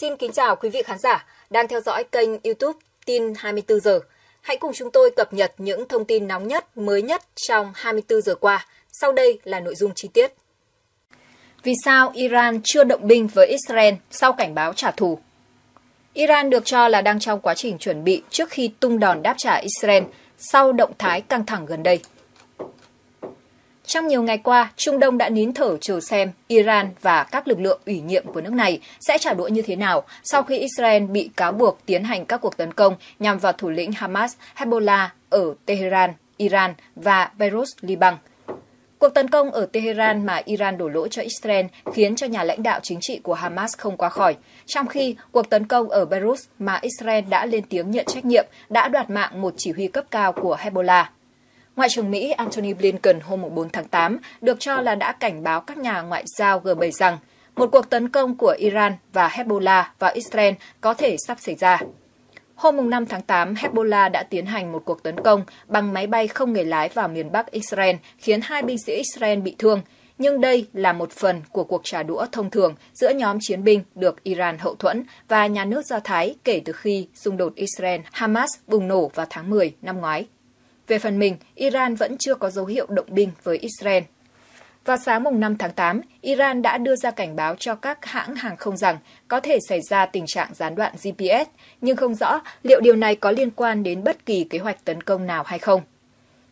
Xin kính chào quý vị khán giả đang theo dõi kênh YouTube Tin 24 giờ. Hãy cùng chúng tôi cập nhật những thông tin nóng nhất, mới nhất trong 24 giờ qua. Sau đây là nội dung chi tiết. Vì sao Iran chưa động binh với Israel sau cảnh báo trả thù? Iran được cho là đang trong quá trình chuẩn bị trước khi tung đòn đáp trả Israel sau động thái căng thẳng gần đây. Trong nhiều ngày qua, Trung Đông đã nín thở chờ xem Iran và các lực lượng ủy nhiệm của nước này sẽ trả đũa như thế nào sau khi Israel bị cáo buộc tiến hành các cuộc tấn công nhằm vào thủ lĩnh Hamas Hezbollah ở Tehran, Iran và Beirut, Liban. Cuộc tấn công ở Tehran mà Iran đổ lỗi cho Israel khiến cho nhà lãnh đạo chính trị của Hamas không qua khỏi, trong khi cuộc tấn công ở Beirut mà Israel đã lên tiếng nhận trách nhiệm đã đoạt mạng một chỉ huy cấp cao của Hezbollah. Ngoại trưởng Mỹ Antony Blinken hôm 4 tháng 8 được cho là đã cảnh báo các nhà ngoại giao G7 rằng một cuộc tấn công của Iran và Hezbollah vào Israel có thể sắp xảy ra. Hôm 5 tháng 8, Hezbollah đã tiến hành một cuộc tấn công bằng máy bay không người lái vào miền Bắc Israel, khiến hai binh sĩ Israel bị thương. Nhưng đây là một phần của cuộc trả đũa thông thường giữa nhóm chiến binh được Iran hậu thuẫn và nhà nước Do Thái kể từ khi xung đột Israel-Hamas bùng nổ vào tháng 10 năm ngoái. Về phần mình, Iran vẫn chưa có dấu hiệu động binh với Israel. Vào sáng mùng 5 tháng 8, Iran đã đưa ra cảnh báo cho các hãng hàng không rằng có thể xảy ra tình trạng gián đoạn GPS, nhưng không rõ liệu điều này có liên quan đến bất kỳ kế hoạch tấn công nào hay không.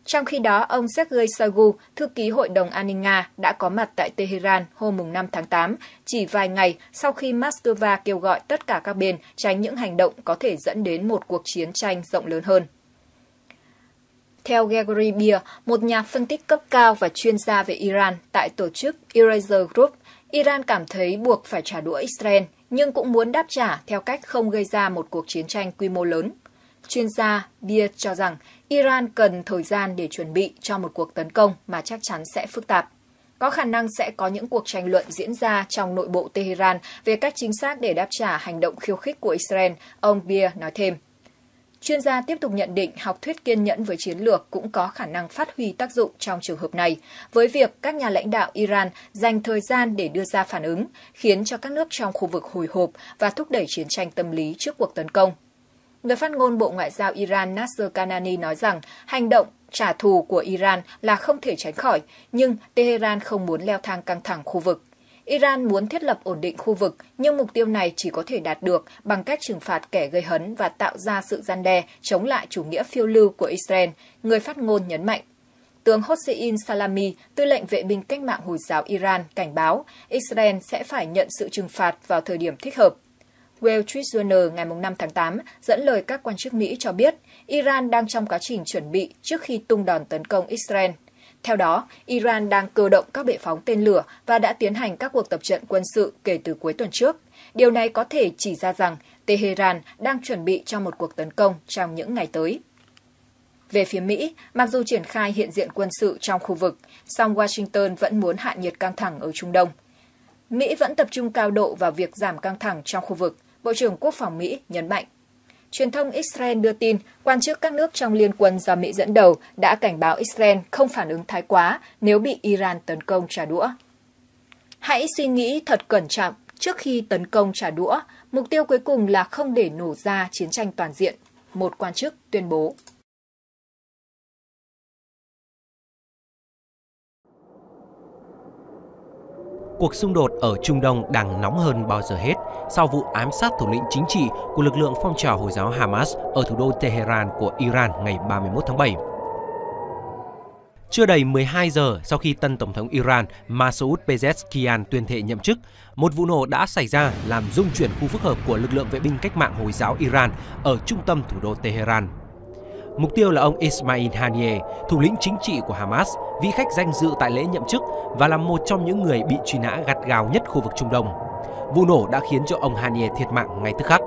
Trong khi đó, ông Sergei Shoigu, thư ký Hội đồng An ninh Nga, đã có mặt tại Tehran hôm 5 tháng 8, chỉ vài ngày sau khi Moscow kêu gọi tất cả các bên tránh những hành động có thể dẫn đến một cuộc chiến tranh rộng lớn hơn. Theo Gregory Beer, một nhà phân tích cấp cao và chuyên gia về Iran tại tổ chức Eraser Group, Iran cảm thấy buộc phải trả đũa Israel, nhưng cũng muốn đáp trả theo cách không gây ra một cuộc chiến tranh quy mô lớn. Chuyên gia Beer cho rằng Iran cần thời gian để chuẩn bị cho một cuộc tấn công mà chắc chắn sẽ phức tạp. Có khả năng sẽ có những cuộc tranh luận diễn ra trong nội bộ Tehran về cách chính xác để đáp trả hành động khiêu khích của Israel, ông Beer nói thêm. Chuyên gia tiếp tục nhận định học thuyết kiên nhẫn với chiến lược cũng có khả năng phát huy tác dụng trong trường hợp này, với việc các nhà lãnh đạo Iran dành thời gian để đưa ra phản ứng, khiến cho các nước trong khu vực hồi hộp và thúc đẩy chiến tranh tâm lý trước cuộc tấn công. Người phát ngôn Bộ Ngoại giao Iran Nasser Kanani nói rằng hành động trả thù của Iran là không thể tránh khỏi, nhưng Tehran không muốn leo thang căng thẳng khu vực. Iran muốn thiết lập ổn định khu vực, nhưng mục tiêu này chỉ có thể đạt được bằng cách trừng phạt kẻ gây hấn và tạo ra sự gian đe chống lại chủ nghĩa phiêu lưu của Israel, người phát ngôn nhấn mạnh. Tướng Hossein Salami, tư lệnh vệ binh cách mạng Hồi giáo Iran, cảnh báo Israel sẽ phải nhận sự trừng phạt vào thời điểm thích hợp. Wall Street Journal ngày 5 tháng 8 dẫn lời các quan chức Mỹ cho biết Iran đang trong quá trình chuẩn bị trước khi tung đòn tấn công Israel. Theo đó, Iran đang cơ động các bệ phóng tên lửa và đã tiến hành các cuộc tập trận quân sự kể từ cuối tuần trước. Điều này có thể chỉ ra rằng Tehran đang chuẩn bị cho một cuộc tấn công trong những ngày tới. Về phía Mỹ, mặc dù triển khai hiện diện quân sự trong khu vực, song Washington vẫn muốn hạ nhiệt căng thẳng ở Trung Đông. Mỹ vẫn tập trung cao độ vào việc giảm căng thẳng trong khu vực, Bộ trưởng Quốc phòng Mỹ nhấn mạnh truyền thông Israel đưa tin quan chức các nước trong liên quân do Mỹ dẫn đầu đã cảnh báo Israel không phản ứng thái quá nếu bị Iran tấn công trả đũa. Hãy suy nghĩ thật cẩn trọng trước khi tấn công trả đũa, mục tiêu cuối cùng là không để nổ ra chiến tranh toàn diện, một quan chức tuyên bố. cuộc xung đột ở Trung Đông đang nóng hơn bao giờ hết sau vụ ám sát thủ lĩnh chính trị của lực lượng phong trào Hồi giáo Hamas ở thủ đô Tehran của Iran ngày 31 tháng 7. Chưa đầy 12 giờ sau khi tân Tổng thống Iran Masoud Pezeshkian tuyên thệ nhậm chức, một vụ nổ đã xảy ra làm rung chuyển khu phức hợp của lực lượng vệ binh cách mạng Hồi giáo Iran ở trung tâm thủ đô Tehran. Mục tiêu là ông Ismail Haniyeh, thủ lĩnh chính trị của Hamas, vị khách danh dự tại lễ nhậm chức và là một trong những người bị truy nã gắt gao nhất khu vực Trung Đông. Vụ nổ đã khiến cho ông Haniyeh thiệt mạng ngay tức khắc.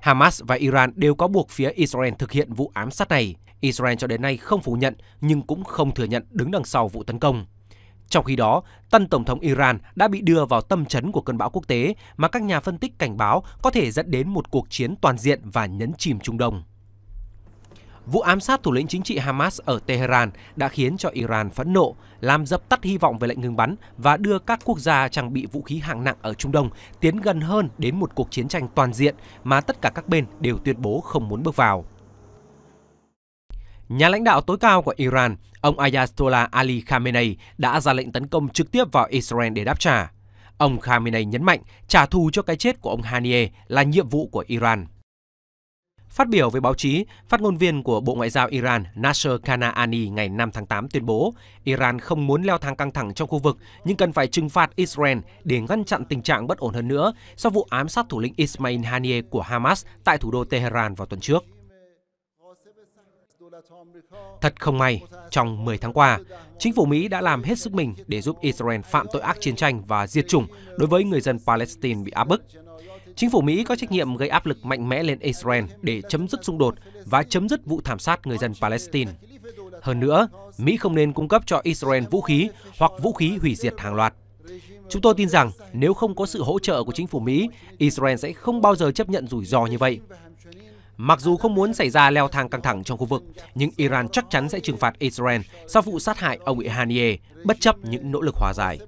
Hamas và Iran đều có buộc phía Israel thực hiện vụ ám sát này. Israel cho đến nay không phủ nhận nhưng cũng không thừa nhận đứng đằng sau vụ tấn công. Trong khi đó, tân tổng thống Iran đã bị đưa vào tâm chấn của cơn bão quốc tế mà các nhà phân tích cảnh báo có thể dẫn đến một cuộc chiến toàn diện và nhấn chìm Trung Đông. Vụ ám sát thủ lĩnh chính trị Hamas ở Tehran đã khiến cho Iran phẫn nộ, làm dập tắt hy vọng về lệnh ngừng bắn và đưa các quốc gia trang bị vũ khí hạng nặng ở Trung Đông tiến gần hơn đến một cuộc chiến tranh toàn diện mà tất cả các bên đều tuyên bố không muốn bước vào. Nhà lãnh đạo tối cao của Iran, ông Ayatollah Ali Khamenei đã ra lệnh tấn công trực tiếp vào Israel để đáp trả. Ông Khamenei nhấn mạnh trả thù cho cái chết của ông Haniyeh là nhiệm vụ của Iran. Phát biểu với báo chí, phát ngôn viên của Bộ Ngoại giao Iran Nasser Kanaani ngày 5 tháng 8 tuyên bố Iran không muốn leo thang căng thẳng trong khu vực nhưng cần phải trừng phạt Israel để ngăn chặn tình trạng bất ổn hơn nữa sau vụ ám sát thủ lĩnh Ismail Haniyeh của Hamas tại thủ đô Tehran vào tuần trước. Thật không may, trong 10 tháng qua, chính phủ Mỹ đã làm hết sức mình để giúp Israel phạm tội ác chiến tranh và diệt chủng đối với người dân Palestine bị áp bức. Chính phủ Mỹ có trách nhiệm gây áp lực mạnh mẽ lên Israel để chấm dứt xung đột và chấm dứt vụ thảm sát người dân Palestine. Hơn nữa, Mỹ không nên cung cấp cho Israel vũ khí hoặc vũ khí hủy diệt hàng loạt. Chúng tôi tin rằng nếu không có sự hỗ trợ của chính phủ Mỹ, Israel sẽ không bao giờ chấp nhận rủi ro như vậy. Mặc dù không muốn xảy ra leo thang căng thẳng trong khu vực, nhưng Iran chắc chắn sẽ trừng phạt Israel sau vụ sát hại ông Haniyeh, bất chấp những nỗ lực hòa giải.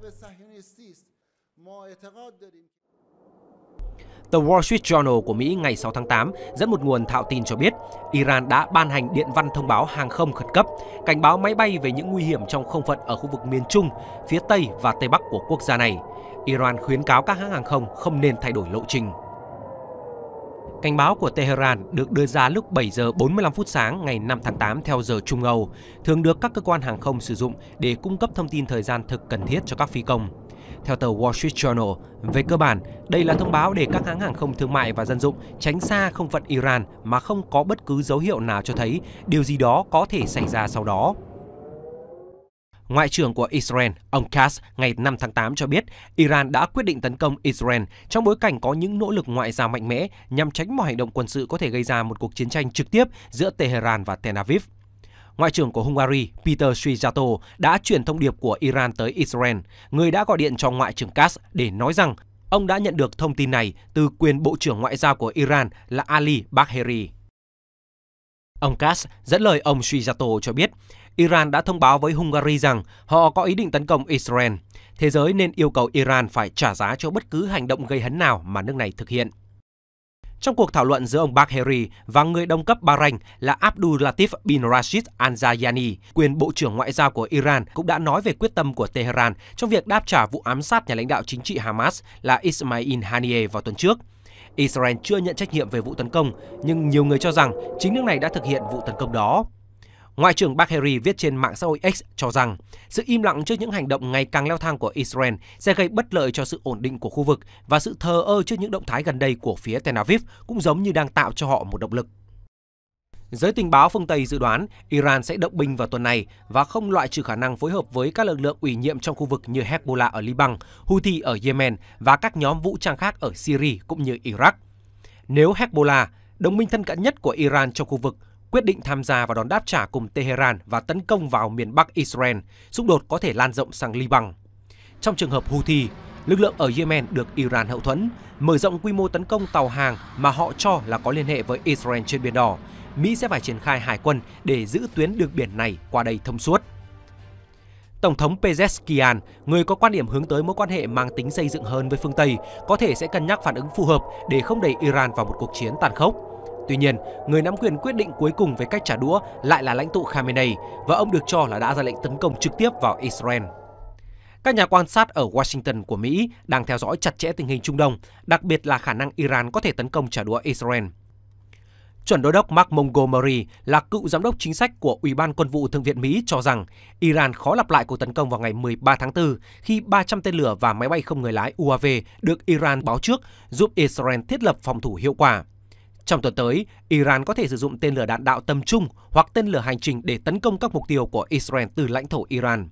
The Wall Street Journal của Mỹ ngày 6 tháng 8 dẫn một nguồn thạo tin cho biết Iran đã ban hành điện văn thông báo hàng không khẩn cấp, cảnh báo máy bay về những nguy hiểm trong không phận ở khu vực miền Trung, phía Tây và Tây Bắc của quốc gia này. Iran khuyến cáo các hãng hàng không không nên thay đổi lộ trình. Cảnh báo của Tehran được đưa ra lúc 7 giờ 45 phút sáng ngày 5 tháng 8 theo giờ Trung Âu, thường được các cơ quan hàng không sử dụng để cung cấp thông tin thời gian thực cần thiết cho các phi công. Theo tờ Wall Street Journal, về cơ bản, đây là thông báo để các hãng hàng không thương mại và dân dụng tránh xa không phận Iran mà không có bất cứ dấu hiệu nào cho thấy điều gì đó có thể xảy ra sau đó. Ngoại trưởng của Israel, ông Katz, ngày 5 tháng 8 cho biết Iran đã quyết định tấn công Israel trong bối cảnh có những nỗ lực ngoại giao mạnh mẽ nhằm tránh mọi hành động quân sự có thể gây ra một cuộc chiến tranh trực tiếp giữa Tehran và Tel Aviv. Ngoại trưởng của Hungary Peter Suijato đã chuyển thông điệp của Iran tới Israel, người đã gọi điện cho Ngoại trưởng Kass để nói rằng ông đã nhận được thông tin này từ quyền Bộ trưởng Ngoại giao của Iran là Ali Bagheri. Ông Kass dẫn lời ông Suijato cho biết, Iran đã thông báo với Hungary rằng họ có ý định tấn công Israel. Thế giới nên yêu cầu Iran phải trả giá cho bất cứ hành động gây hấn nào mà nước này thực hiện. Trong cuộc thảo luận giữa ông Bagheri và người đồng cấp Bahrain là Abdul Latif bin Rashid Al-Zayani, quyền Bộ trưởng Ngoại giao của Iran cũng đã nói về quyết tâm của Tehran trong việc đáp trả vụ ám sát nhà lãnh đạo chính trị Hamas là Ismail Haniyeh vào tuần trước. Israel chưa nhận trách nhiệm về vụ tấn công, nhưng nhiều người cho rằng chính nước này đã thực hiện vụ tấn công đó. Ngoại trưởng Bakheri viết trên mạng xã hội X cho rằng sự im lặng trước những hành động ngày càng leo thang của Israel sẽ gây bất lợi cho sự ổn định của khu vực và sự thờ ơ trước những động thái gần đây của phía Tel Aviv cũng giống như đang tạo cho họ một động lực. Giới tình báo phương Tây dự đoán Iran sẽ động binh vào tuần này và không loại trừ khả năng phối hợp với các lực lượng ủy nhiệm trong khu vực như Hezbollah ở Liban, Houthi ở Yemen và các nhóm vũ trang khác ở Syria cũng như Iraq. Nếu Hezbollah, đồng minh thân cận nhất của Iran trong khu vực, quyết định tham gia vào đòn đáp trả cùng Tehran và tấn công vào miền Bắc Israel, xung đột có thể lan rộng sang Liban. Trong trường hợp Houthi, lực lượng ở Yemen được Iran hậu thuẫn, mở rộng quy mô tấn công tàu hàng mà họ cho là có liên hệ với Israel trên Biển Đỏ. Mỹ sẽ phải triển khai hải quân để giữ tuyến đường biển này qua đây thông suốt. Tổng thống Pezeskian, người có quan điểm hướng tới mối quan hệ mang tính xây dựng hơn với phương Tây, có thể sẽ cân nhắc phản ứng phù hợp để không đẩy Iran vào một cuộc chiến tàn khốc. Tuy nhiên, người nắm quyền quyết định cuối cùng về cách trả đũa lại là lãnh tụ Khamenei và ông được cho là đã ra lệnh tấn công trực tiếp vào Israel. Các nhà quan sát ở Washington của Mỹ đang theo dõi chặt chẽ tình hình Trung Đông, đặc biệt là khả năng Iran có thể tấn công trả đũa Israel. Chuẩn đô đốc Mark Montgomery là cựu giám đốc chính sách của Ủy ban Quân vụ Thượng viện Mỹ cho rằng Iran khó lặp lại cuộc tấn công vào ngày 13 tháng 4 khi 300 tên lửa và máy bay không người lái UAV được Iran báo trước giúp Israel thiết lập phòng thủ hiệu quả. Trong tuần tới, Iran có thể sử dụng tên lửa đạn đạo tầm trung hoặc tên lửa hành trình để tấn công các mục tiêu của Israel từ lãnh thổ Iran.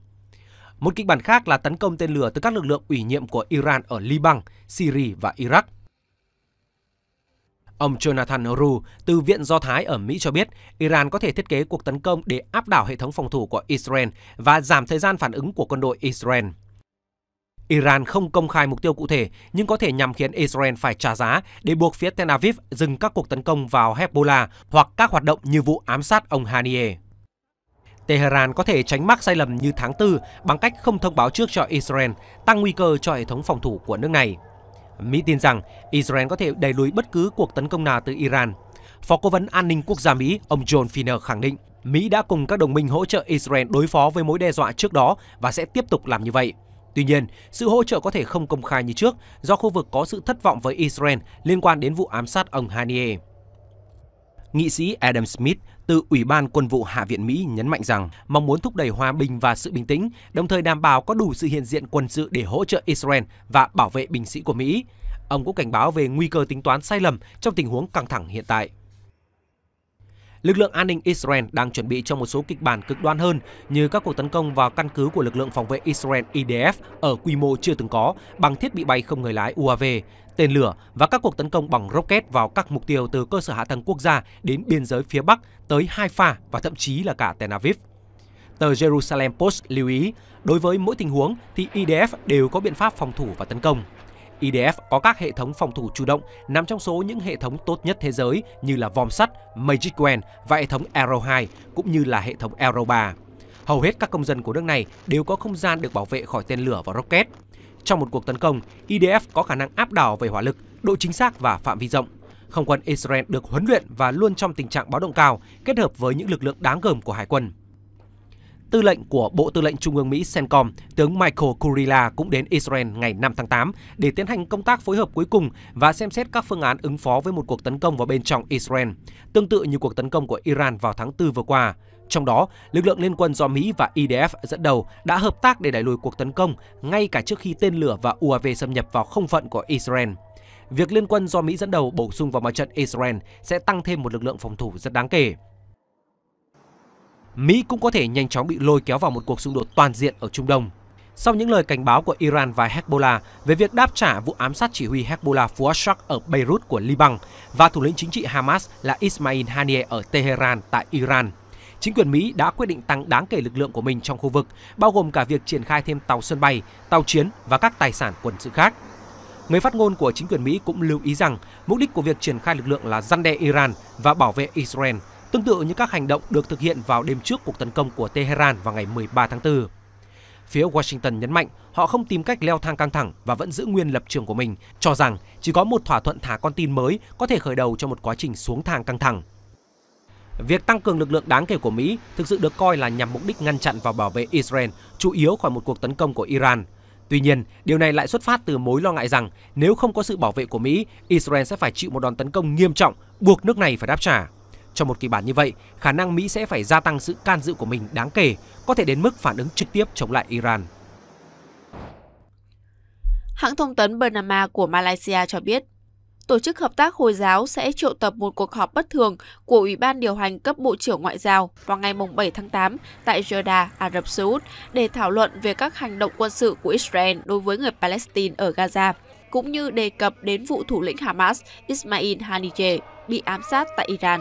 Một kịch bản khác là tấn công tên lửa từ các lực lượng ủy nhiệm của Iran ở Liban, Syria và Iraq. Ông Jonathan Ru từ Viện Do Thái ở Mỹ cho biết Iran có thể thiết kế cuộc tấn công để áp đảo hệ thống phòng thủ của Israel và giảm thời gian phản ứng của quân đội Israel. Iran không công khai mục tiêu cụ thể nhưng có thể nhằm khiến Israel phải trả giá để buộc phía Tel Aviv dừng các cuộc tấn công vào Hezbollah hoặc các hoạt động như vụ ám sát ông Haniyeh. Tehran có thể tránh mắc sai lầm như tháng 4 bằng cách không thông báo trước cho Israel, tăng nguy cơ cho hệ thống phòng thủ của nước này. Mỹ tin rằng Israel có thể đẩy lùi bất cứ cuộc tấn công nào từ Iran. Phó Cố vấn An ninh Quốc gia Mỹ ông John Finner khẳng định Mỹ đã cùng các đồng minh hỗ trợ Israel đối phó với mối đe dọa trước đó và sẽ tiếp tục làm như vậy. Tuy nhiên, sự hỗ trợ có thể không công khai như trước do khu vực có sự thất vọng với Israel liên quan đến vụ ám sát ông Hanier. Nghị sĩ Adam Smith từ Ủy ban Quân vụ Hạ viện Mỹ nhấn mạnh rằng mong muốn thúc đẩy hòa bình và sự bình tĩnh, đồng thời đảm bảo có đủ sự hiện diện quân sự để hỗ trợ Israel và bảo vệ binh sĩ của Mỹ. Ông cũng cảnh báo về nguy cơ tính toán sai lầm trong tình huống căng thẳng hiện tại lực lượng an ninh Israel đang chuẩn bị cho một số kịch bản cực đoan hơn như các cuộc tấn công vào căn cứ của lực lượng phòng vệ Israel IDF ở quy mô chưa từng có bằng thiết bị bay không người lái UAV, tên lửa và các cuộc tấn công bằng rocket vào các mục tiêu từ cơ sở hạ tầng quốc gia đến biên giới phía Bắc tới Haifa và thậm chí là cả Tel Aviv. Tờ Jerusalem Post lưu ý, đối với mỗi tình huống thì IDF đều có biện pháp phòng thủ và tấn công. IDF có các hệ thống phòng thủ chủ động nằm trong số những hệ thống tốt nhất thế giới như là vòm sắt, Magic Wand và hệ thống Arrow 2 cũng như là hệ thống Arrow 3. Hầu hết các công dân của nước này đều có không gian được bảo vệ khỏi tên lửa và rocket. Trong một cuộc tấn công, IDF có khả năng áp đảo về hỏa lực, độ chính xác và phạm vi rộng. Không quân Israel được huấn luyện và luôn trong tình trạng báo động cao, kết hợp với những lực lượng đáng gờm của hải quân. Tư lệnh của Bộ Tư lệnh Trung ương Mỹ CENTCOM, tướng Michael Kurila cũng đến Israel ngày 5 tháng 8 để tiến hành công tác phối hợp cuối cùng và xem xét các phương án ứng phó với một cuộc tấn công vào bên trong Israel, tương tự như cuộc tấn công của Iran vào tháng 4 vừa qua. Trong đó, lực lượng liên quân do Mỹ và IDF dẫn đầu đã hợp tác để đẩy lùi cuộc tấn công ngay cả trước khi tên lửa và UAV xâm nhập vào không phận của Israel việc liên quân do Mỹ dẫn đầu bổ sung vào mặt trận Israel sẽ tăng thêm một lực lượng phòng thủ rất đáng kể. Mỹ cũng có thể nhanh chóng bị lôi kéo vào một cuộc xung đột toàn diện ở Trung Đông. Sau những lời cảnh báo của Iran và Hezbollah về việc đáp trả vụ ám sát chỉ huy Hezbollah Fuad ở Beirut của Liban và thủ lĩnh chính trị Hamas là Ismail Haniyeh ở Tehran tại Iran, chính quyền Mỹ đã quyết định tăng đáng kể lực lượng của mình trong khu vực, bao gồm cả việc triển khai thêm tàu sân bay, tàu chiến và các tài sản quân sự khác. Người phát ngôn của chính quyền Mỹ cũng lưu ý rằng mục đích của việc triển khai lực lượng là răn đe Iran và bảo vệ Israel – tương tự như các hành động được thực hiện vào đêm trước cuộc tấn công của Tehran vào ngày 13 tháng 4. Phía Washington nhấn mạnh họ không tìm cách leo thang căng thẳng và vẫn giữ nguyên lập trường của mình, cho rằng chỉ có một thỏa thuận thả con tin mới có thể khởi đầu cho một quá trình xuống thang căng thẳng. Việc tăng cường lực lượng đáng kể của Mỹ thực sự được coi là nhằm mục đích ngăn chặn và bảo vệ Israel, chủ yếu khỏi một cuộc tấn công của Iran. Tuy nhiên, điều này lại xuất phát từ mối lo ngại rằng nếu không có sự bảo vệ của Mỹ, Israel sẽ phải chịu một đòn tấn công nghiêm trọng, buộc nước này phải đáp trả cho một kịch bản như vậy, khả năng Mỹ sẽ phải gia tăng sự can dự của mình đáng kể, có thể đến mức phản ứng trực tiếp chống lại Iran. Hãng thông tấn Bernama của Malaysia cho biết, Tổ chức Hợp tác Hồi giáo sẽ triệu tập một cuộc họp bất thường của Ủy ban điều hành cấp Bộ trưởng Ngoại giao vào ngày 7 tháng 8 tại Jeddah, Ả Rập Xê Út để thảo luận về các hành động quân sự của Israel đối với người Palestine ở Gaza, cũng như đề cập đến vụ thủ lĩnh Hamas Ismail Haniyeh bị ám sát tại Iran.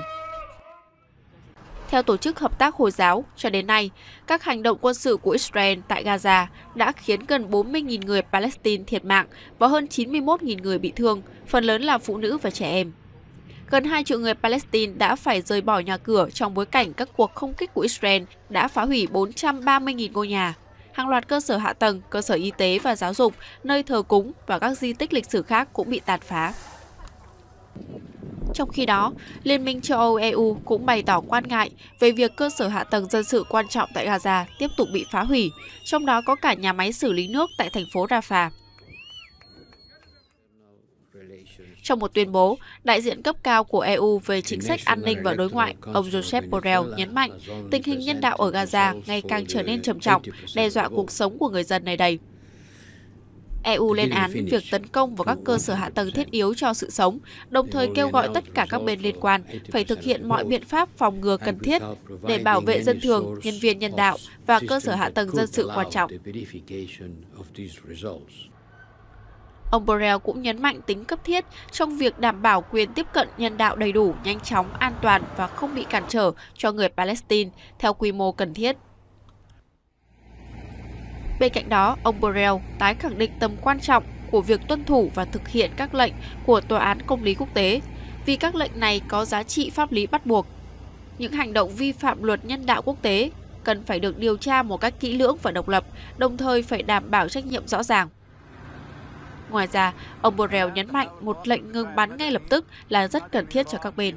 Theo Tổ chức Hợp tác Hồi giáo, cho đến nay, các hành động quân sự của Israel tại Gaza đã khiến gần 40.000 người Palestine thiệt mạng và hơn 91.000 người bị thương, phần lớn là phụ nữ và trẻ em. Gần 2 triệu người Palestine đã phải rời bỏ nhà cửa trong bối cảnh các cuộc không kích của Israel đã phá hủy 430.000 ngôi nhà, hàng loạt cơ sở hạ tầng, cơ sở y tế và giáo dục, nơi thờ cúng và các di tích lịch sử khác cũng bị tàn phá. Trong khi đó, Liên minh châu Âu EU cũng bày tỏ quan ngại về việc cơ sở hạ tầng dân sự quan trọng tại Gaza tiếp tục bị phá hủy, trong đó có cả nhà máy xử lý nước tại thành phố Rafah. Trong một tuyên bố, đại diện cấp cao của EU về chính sách an ninh và đối ngoại, ông Joseph Borrell nhấn mạnh tình hình nhân đạo ở Gaza ngày càng trở nên trầm trọng, đe dọa cuộc sống của người dân nơi đây. EU lên án việc tấn công vào các cơ sở hạ tầng thiết yếu cho sự sống, đồng thời kêu gọi tất cả các bên liên quan phải thực hiện mọi biện pháp phòng ngừa cần thiết để bảo vệ dân thường, nhân viên nhân đạo và cơ sở hạ tầng dân sự quan trọng. Ông Borrell cũng nhấn mạnh tính cấp thiết trong việc đảm bảo quyền tiếp cận nhân đạo đầy đủ, nhanh chóng, an toàn và không bị cản trở cho người Palestine theo quy mô cần thiết. Bên cạnh đó, ông Borrell tái khẳng định tầm quan trọng của việc tuân thủ và thực hiện các lệnh của Tòa án Công lý Quốc tế, vì các lệnh này có giá trị pháp lý bắt buộc. Những hành động vi phạm luật nhân đạo quốc tế cần phải được điều tra một cách kỹ lưỡng và độc lập, đồng thời phải đảm bảo trách nhiệm rõ ràng. Ngoài ra, ông Borrell nhấn mạnh một lệnh ngừng bắn ngay lập tức là rất cần thiết cho các bên.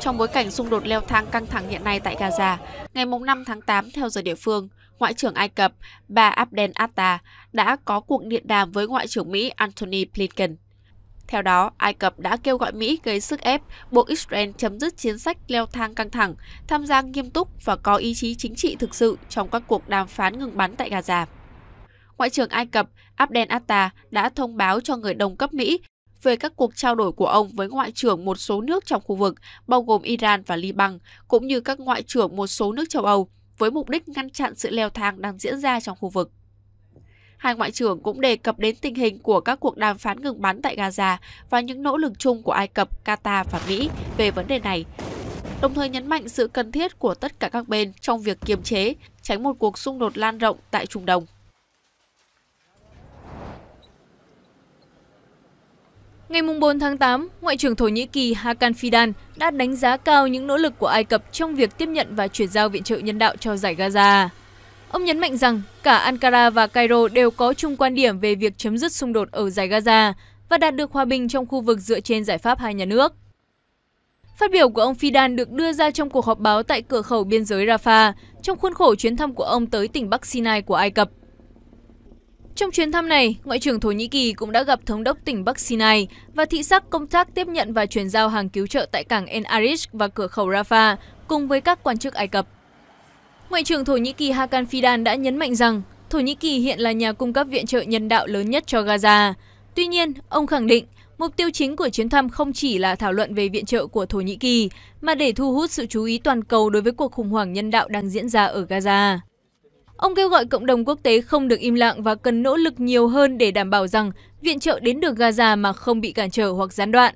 Trong bối cảnh xung đột leo thang căng thẳng hiện nay tại Gaza, ngày 5 tháng 8 theo giờ địa phương, Ngoại trưởng Ai Cập bà Abdel Atta đã có cuộc điện đàm với Ngoại trưởng Mỹ Antony Blinken. Theo đó, Ai Cập đã kêu gọi Mỹ gây sức ép buộc Israel chấm dứt chiến sách leo thang căng thẳng, tham gia nghiêm túc và có ý chí chính trị thực sự trong các cuộc đàm phán ngừng bắn tại Gaza. Ngoại trưởng Ai Cập Abdel Atta đã thông báo cho người đồng cấp Mỹ về các cuộc trao đổi của ông với ngoại trưởng một số nước trong khu vực, bao gồm Iran và Liban, cũng như các ngoại trưởng một số nước châu Âu, với mục đích ngăn chặn sự leo thang đang diễn ra trong khu vực. Hai ngoại trưởng cũng đề cập đến tình hình của các cuộc đàm phán ngừng bắn tại Gaza và những nỗ lực chung của Ai Cập, Qatar và Mỹ về vấn đề này, đồng thời nhấn mạnh sự cần thiết của tất cả các bên trong việc kiềm chế, tránh một cuộc xung đột lan rộng tại Trung Đông. Ngày 4 tháng 8, Ngoại trưởng Thổ Nhĩ Kỳ Hakan Fidan đã đánh giá cao những nỗ lực của Ai Cập trong việc tiếp nhận và chuyển giao viện trợ nhân đạo cho giải Gaza. Ông nhấn mạnh rằng cả Ankara và Cairo đều có chung quan điểm về việc chấm dứt xung đột ở giải Gaza và đạt được hòa bình trong khu vực dựa trên giải pháp hai nhà nước. Phát biểu của ông Fidan được đưa ra trong cuộc họp báo tại cửa khẩu biên giới Rafah trong khuôn khổ chuyến thăm của ông tới tỉnh Bắc Sinai của Ai Cập. Trong chuyến thăm này, Ngoại trưởng Thổ Nhĩ Kỳ cũng đã gặp Thống đốc tỉnh Bắc Sinai và thị xác công tác tiếp nhận và chuyển giao hàng cứu trợ tại cảng En Arish và cửa khẩu Rafah cùng với các quan chức Ai Cập. Ngoại trưởng Thổ Nhĩ Kỳ Hakan Fidan đã nhấn mạnh rằng Thổ Nhĩ Kỳ hiện là nhà cung cấp viện trợ nhân đạo lớn nhất cho Gaza. Tuy nhiên, ông khẳng định mục tiêu chính của chuyến thăm không chỉ là thảo luận về viện trợ của Thổ Nhĩ Kỳ, mà để thu hút sự chú ý toàn cầu đối với cuộc khủng hoảng nhân đạo đang diễn ra ở Gaza. Ông kêu gọi cộng đồng quốc tế không được im lặng và cần nỗ lực nhiều hơn để đảm bảo rằng viện trợ đến được Gaza mà không bị cản trở hoặc gián đoạn,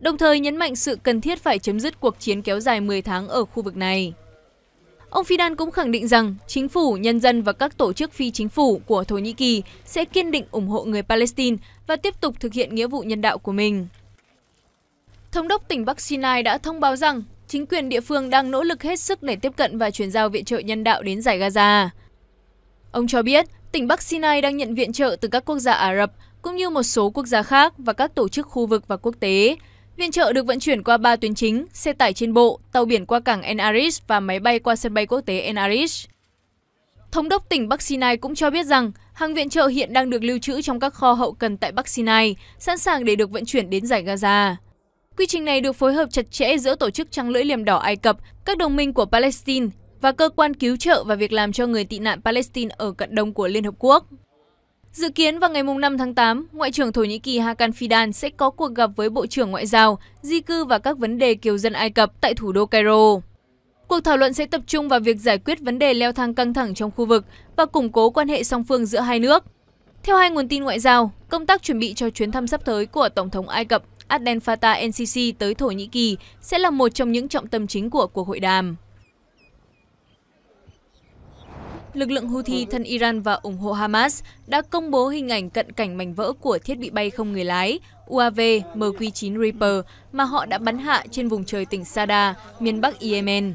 đồng thời nhấn mạnh sự cần thiết phải chấm dứt cuộc chiến kéo dài 10 tháng ở khu vực này. Ông Fidan cũng khẳng định rằng chính phủ, nhân dân và các tổ chức phi chính phủ của Thổ Nhĩ Kỳ sẽ kiên định ủng hộ người Palestine và tiếp tục thực hiện nghĩa vụ nhân đạo của mình. Thống đốc tỉnh Bắc Sinai đã thông báo rằng chính quyền địa phương đang nỗ lực hết sức để tiếp cận và chuyển giao viện trợ nhân đạo đến giải Gaza. Ông cho biết tỉnh Bắc Sinai đang nhận viện trợ từ các quốc gia Ả Rập cũng như một số quốc gia khác và các tổ chức khu vực và quốc tế. Viện trợ được vận chuyển qua ba tuyến chính, xe tải trên bộ, tàu biển qua cảng En Arish và máy bay qua sân bay quốc tế En Arish. Thống đốc tỉnh Bắc Sinai cũng cho biết rằng hàng viện trợ hiện đang được lưu trữ trong các kho hậu cần tại Bắc Sinai, sẵn sàng để được vận chuyển đến giải Gaza. Quy trình này được phối hợp chặt chẽ giữa Tổ chức Trăng Lưỡi Liềm Đỏ Ai Cập, các đồng minh của Palestine và cơ quan cứu trợ và việc làm cho người tị nạn Palestine ở cận đông của Liên Hợp Quốc. Dự kiến vào ngày 5 tháng 8, Ngoại trưởng Thổ Nhĩ Kỳ Hakan Fidan sẽ có cuộc gặp với Bộ trưởng Ngoại giao, di cư và các vấn đề kiều dân Ai Cập tại thủ đô Cairo. Cuộc thảo luận sẽ tập trung vào việc giải quyết vấn đề leo thang căng thẳng trong khu vực và củng cố quan hệ song phương giữa hai nước. Theo hai nguồn tin ngoại giao, công tác chuẩn bị cho chuyến thăm sắp tới của Tổng thống Ai Cập Abdel Fattah el-Sisi tới Thổ Nhĩ Kỳ sẽ là một trong những trọng tâm chính của cuộc hội đàm. lực lượng Houthi thân Iran và ủng hộ Hamas đã công bố hình ảnh cận cảnh mảnh vỡ của thiết bị bay không người lái UAV MQ-9 Reaper mà họ đã bắn hạ trên vùng trời tỉnh Sada, miền bắc Yemen.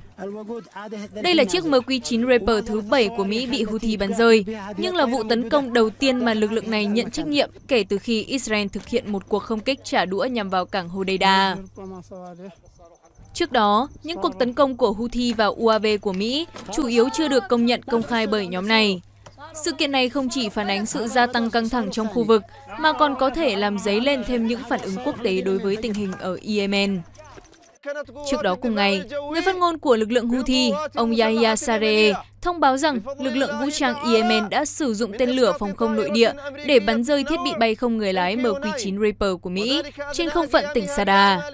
Đây là chiếc MQ-9 Reaper thứ 7 của Mỹ bị Houthi bắn rơi, nhưng là vụ tấn công đầu tiên mà lực lượng này nhận trách nhiệm kể từ khi Israel thực hiện một cuộc không kích trả đũa nhằm vào cảng Hodeida. Trước đó, những cuộc tấn công của Houthi vào UAV của Mỹ chủ yếu chưa được công nhận công khai bởi nhóm này. Sự kiện này không chỉ phản ánh sự gia tăng căng thẳng trong khu vực, mà còn có thể làm dấy lên thêm những phản ứng quốc tế đối với tình hình ở Yemen. Trước đó cùng ngày, người phát ngôn của lực lượng Houthi, ông Yahya Saree, thông báo rằng lực lượng vũ trang Yemen đã sử dụng tên lửa phòng không nội địa để bắn rơi thiết bị bay không người lái MQ-9 Reaper của Mỹ trên không phận tỉnh Sada.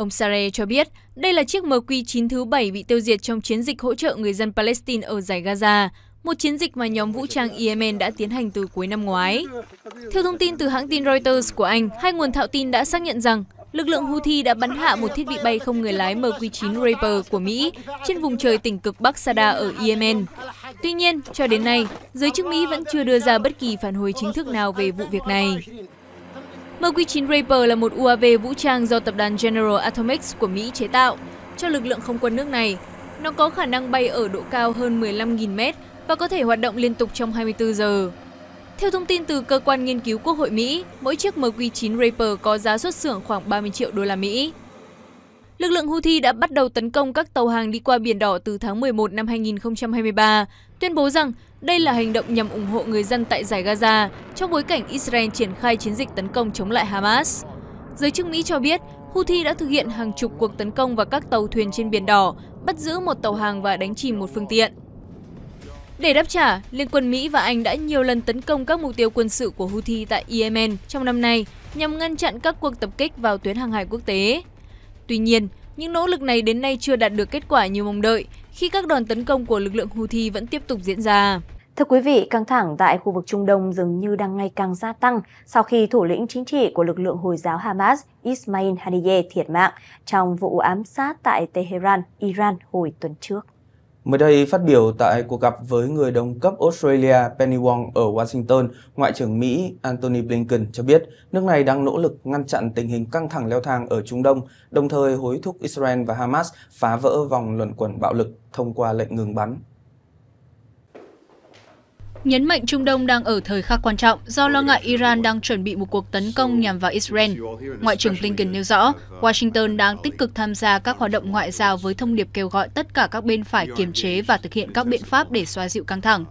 Ông Sareh cho biết đây là chiếc MQ-9 thứ 7 bị tiêu diệt trong chiến dịch hỗ trợ người dân Palestine ở giải Gaza, một chiến dịch mà nhóm vũ trang Yemen đã tiến hành từ cuối năm ngoái. Theo thông tin từ hãng tin Reuters của Anh, hai nguồn thạo tin đã xác nhận rằng lực lượng Houthi đã bắn hạ một thiết bị bay không người lái MQ-9 Reaper của Mỹ trên vùng trời tỉnh cực Bắc Sada ở Yemen. Tuy nhiên, cho đến nay, giới chức Mỹ vẫn chưa đưa ra bất kỳ phản hồi chính thức nào về vụ việc này mq 9 Reaper là một UAV vũ trang do tập đoàn General Atomics của Mỹ chế tạo cho lực lượng không quân nước này. Nó có khả năng bay ở độ cao hơn 15.000 mét và có thể hoạt động liên tục trong 24 giờ. Theo thông tin từ cơ quan nghiên cứu Quốc hội Mỹ, mỗi chiếc MQ-9 Reaper có giá xuất xưởng khoảng 30 triệu đô la Mỹ. Lực lượng Houthi đã bắt đầu tấn công các tàu hàng đi qua Biển Đỏ từ tháng 11 năm 2023 tuyên bố rằng đây là hành động nhằm ủng hộ người dân tại giải Gaza trong bối cảnh Israel triển khai chiến dịch tấn công chống lại Hamas. Giới chức Mỹ cho biết Houthi đã thực hiện hàng chục cuộc tấn công vào các tàu thuyền trên Biển Đỏ, bắt giữ một tàu hàng và đánh chìm một phương tiện. Để đáp trả, Liên quân Mỹ và Anh đã nhiều lần tấn công các mục tiêu quân sự của Houthi tại Yemen trong năm nay nhằm ngăn chặn các cuộc tập kích vào tuyến hàng hải quốc tế. Tuy nhiên, những nỗ lực này đến nay chưa đạt được kết quả như mong đợi khi các đòn tấn công của lực lượng Houthi vẫn tiếp tục diễn ra. Thưa quý vị, căng thẳng tại khu vực Trung Đông dường như đang ngày càng gia tăng sau khi thủ lĩnh chính trị của lực lượng Hồi giáo Hamas Ismail Haniyeh thiệt mạng trong vụ ám sát tại Tehran, Iran hồi tuần trước. Mới đây phát biểu tại cuộc gặp với người đồng cấp Australia Penny Wong ở Washington, Ngoại trưởng Mỹ Antony Blinken cho biết nước này đang nỗ lực ngăn chặn tình hình căng thẳng leo thang ở Trung Đông, đồng thời hối thúc Israel và Hamas phá vỡ vòng luẩn quẩn bạo lực thông qua lệnh ngừng bắn nhấn mạnh Trung Đông đang ở thời khắc quan trọng do lo ngại Iran đang chuẩn bị một cuộc tấn công nhằm vào Israel. Ngoại trưởng Blinken nêu rõ, Washington đang tích cực tham gia các hoạt động ngoại giao với thông điệp kêu gọi tất cả các bên phải kiềm chế và thực hiện các biện pháp để xoa dịu căng thẳng.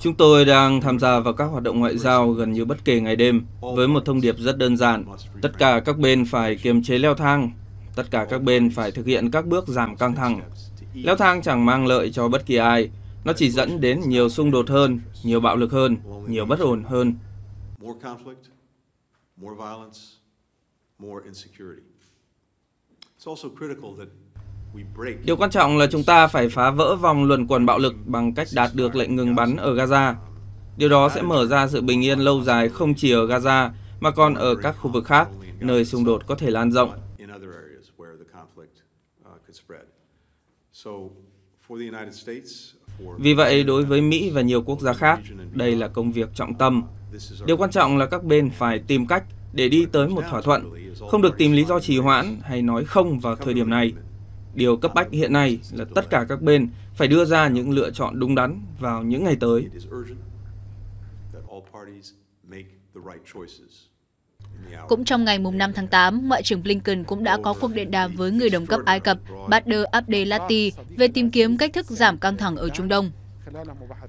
Chúng tôi đang tham gia vào các hoạt động ngoại giao gần như bất kể ngày đêm với một thông điệp rất đơn giản. Tất cả các bên phải kiềm chế leo thang, Tất cả các bên phải thực hiện các bước giảm căng thẳng. Leo thang chẳng mang lợi cho bất kỳ ai. Nó chỉ dẫn đến nhiều xung đột hơn, nhiều bạo lực hơn, nhiều bất ổn hơn. Điều quan trọng là chúng ta phải phá vỡ vòng luẩn quẩn bạo lực bằng cách đạt được lệnh ngừng bắn ở Gaza. Điều đó sẽ mở ra sự bình yên lâu dài không chỉ ở Gaza mà còn ở các khu vực khác, nơi xung đột có thể lan rộng. Vì vậy, đối với Mỹ và nhiều quốc gia khác, đây là công việc trọng tâm. Điều quan trọng là các bên phải tìm cách để đi tới một thỏa thuận, không được tìm lý do trì hoãn hay nói không vào thời điểm này. Điều cấp bách hiện nay là tất cả các bên phải đưa ra những lựa chọn đúng đắn vào những ngày tới. Cũng trong ngày 5 tháng 8, Ngoại trưởng Blinken cũng đã có cuộc điện đàm với người đồng cấp Ai Cập Badr Abdelati về tìm kiếm cách thức giảm căng thẳng ở Trung Đông.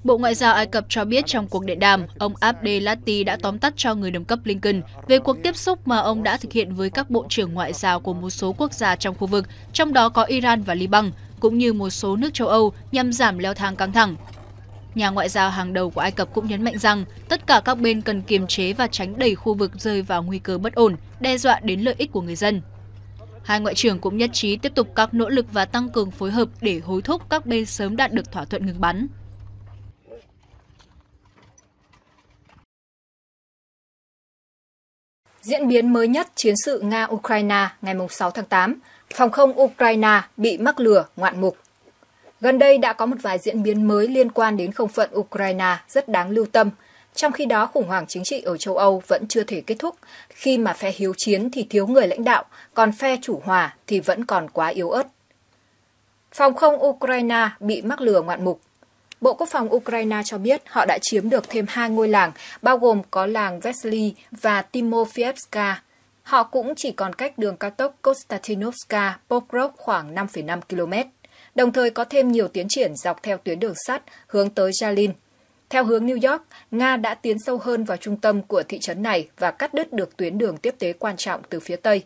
Bộ Ngoại giao Ai Cập cho biết trong cuộc điện đàm, ông Abdelati đã tóm tắt cho người đồng cấp Blinken về cuộc tiếp xúc mà ông đã thực hiện với các bộ trưởng ngoại giao của một số quốc gia trong khu vực, trong đó có Iran và Liban, cũng như một số nước châu Âu nhằm giảm leo thang căng thẳng nhà ngoại giao hàng đầu của Ai Cập cũng nhấn mạnh rằng tất cả các bên cần kiềm chế và tránh đẩy khu vực rơi vào nguy cơ bất ổn, đe dọa đến lợi ích của người dân. Hai ngoại trưởng cũng nhất trí tiếp tục các nỗ lực và tăng cường phối hợp để hối thúc các bên sớm đạt được thỏa thuận ngừng bắn. Diễn biến mới nhất chiến sự Nga-Ukraine ngày 6 tháng 8, phòng không Ukraine bị mắc lửa ngoạn mục Gần đây đã có một vài diễn biến mới liên quan đến không phận Ukraine rất đáng lưu tâm. Trong khi đó, khủng hoảng chính trị ở châu Âu vẫn chưa thể kết thúc, khi mà phe hiếu chiến thì thiếu người lãnh đạo, còn phe chủ hòa thì vẫn còn quá yếu ớt. Phòng không Ukraine bị mắc lừa ngoạn mục Bộ Quốc phòng Ukraine cho biết họ đã chiếm được thêm hai ngôi làng, bao gồm có làng Vesly và Timofeyevska. Họ cũng chỉ còn cách đường cao tốc Konstantinovska-Pokrov khoảng 5,5 km đồng thời có thêm nhiều tiến triển dọc theo tuyến đường sắt hướng tới Jalin. Theo hướng New York, Nga đã tiến sâu hơn vào trung tâm của thị trấn này và cắt đứt được tuyến đường tiếp tế quan trọng từ phía Tây.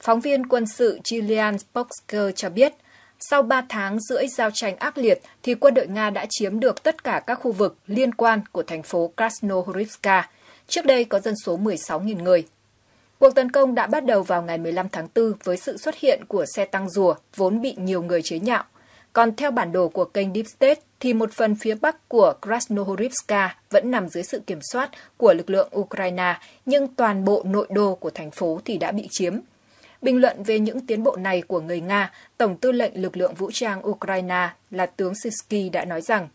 Phóng viên quân sự Gillian Boxker cho biết, sau 3 tháng rưỡi giao tranh ác liệt thì quân đội Nga đã chiếm được tất cả các khu vực liên quan của thành phố Krasnohorivka, trước đây có dân số 16.000 người. Cuộc tấn công đã bắt đầu vào ngày 15 tháng 4 với sự xuất hiện của xe tăng rùa vốn bị nhiều người chế nhạo còn theo bản đồ của kênh Deep State thì một phần phía bắc của Krasnohorivska vẫn nằm dưới sự kiểm soát của lực lượng Ukraine, nhưng toàn bộ nội đô của thành phố thì đã bị chiếm. Bình luận về những tiến bộ này của người Nga, Tổng tư lệnh lực lượng vũ trang Ukraine là tướng Sisky đã nói rằng,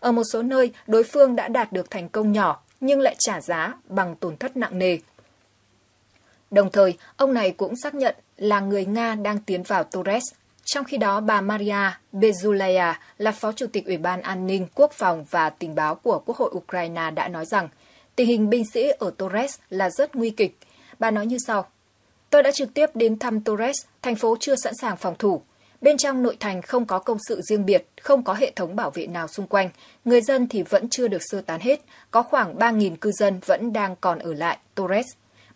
ở một số nơi, đối phương đã đạt được thành công nhỏ nhưng lại trả giá bằng tổn thất nặng nề. Đồng thời, ông này cũng xác nhận là người Nga đang tiến vào Torres trong khi đó, bà Maria Bezulaya là Phó Chủ tịch Ủy ban An ninh, Quốc phòng và Tình báo của Quốc hội Ukraine đã nói rằng tình hình binh sĩ ở Torres là rất nguy kịch. Bà nói như sau. Tôi đã trực tiếp đến thăm Torres, thành phố chưa sẵn sàng phòng thủ. Bên trong nội thành không có công sự riêng biệt, không có hệ thống bảo vệ nào xung quanh. Người dân thì vẫn chưa được sơ tán hết. Có khoảng 3.000 cư dân vẫn đang còn ở lại Torres.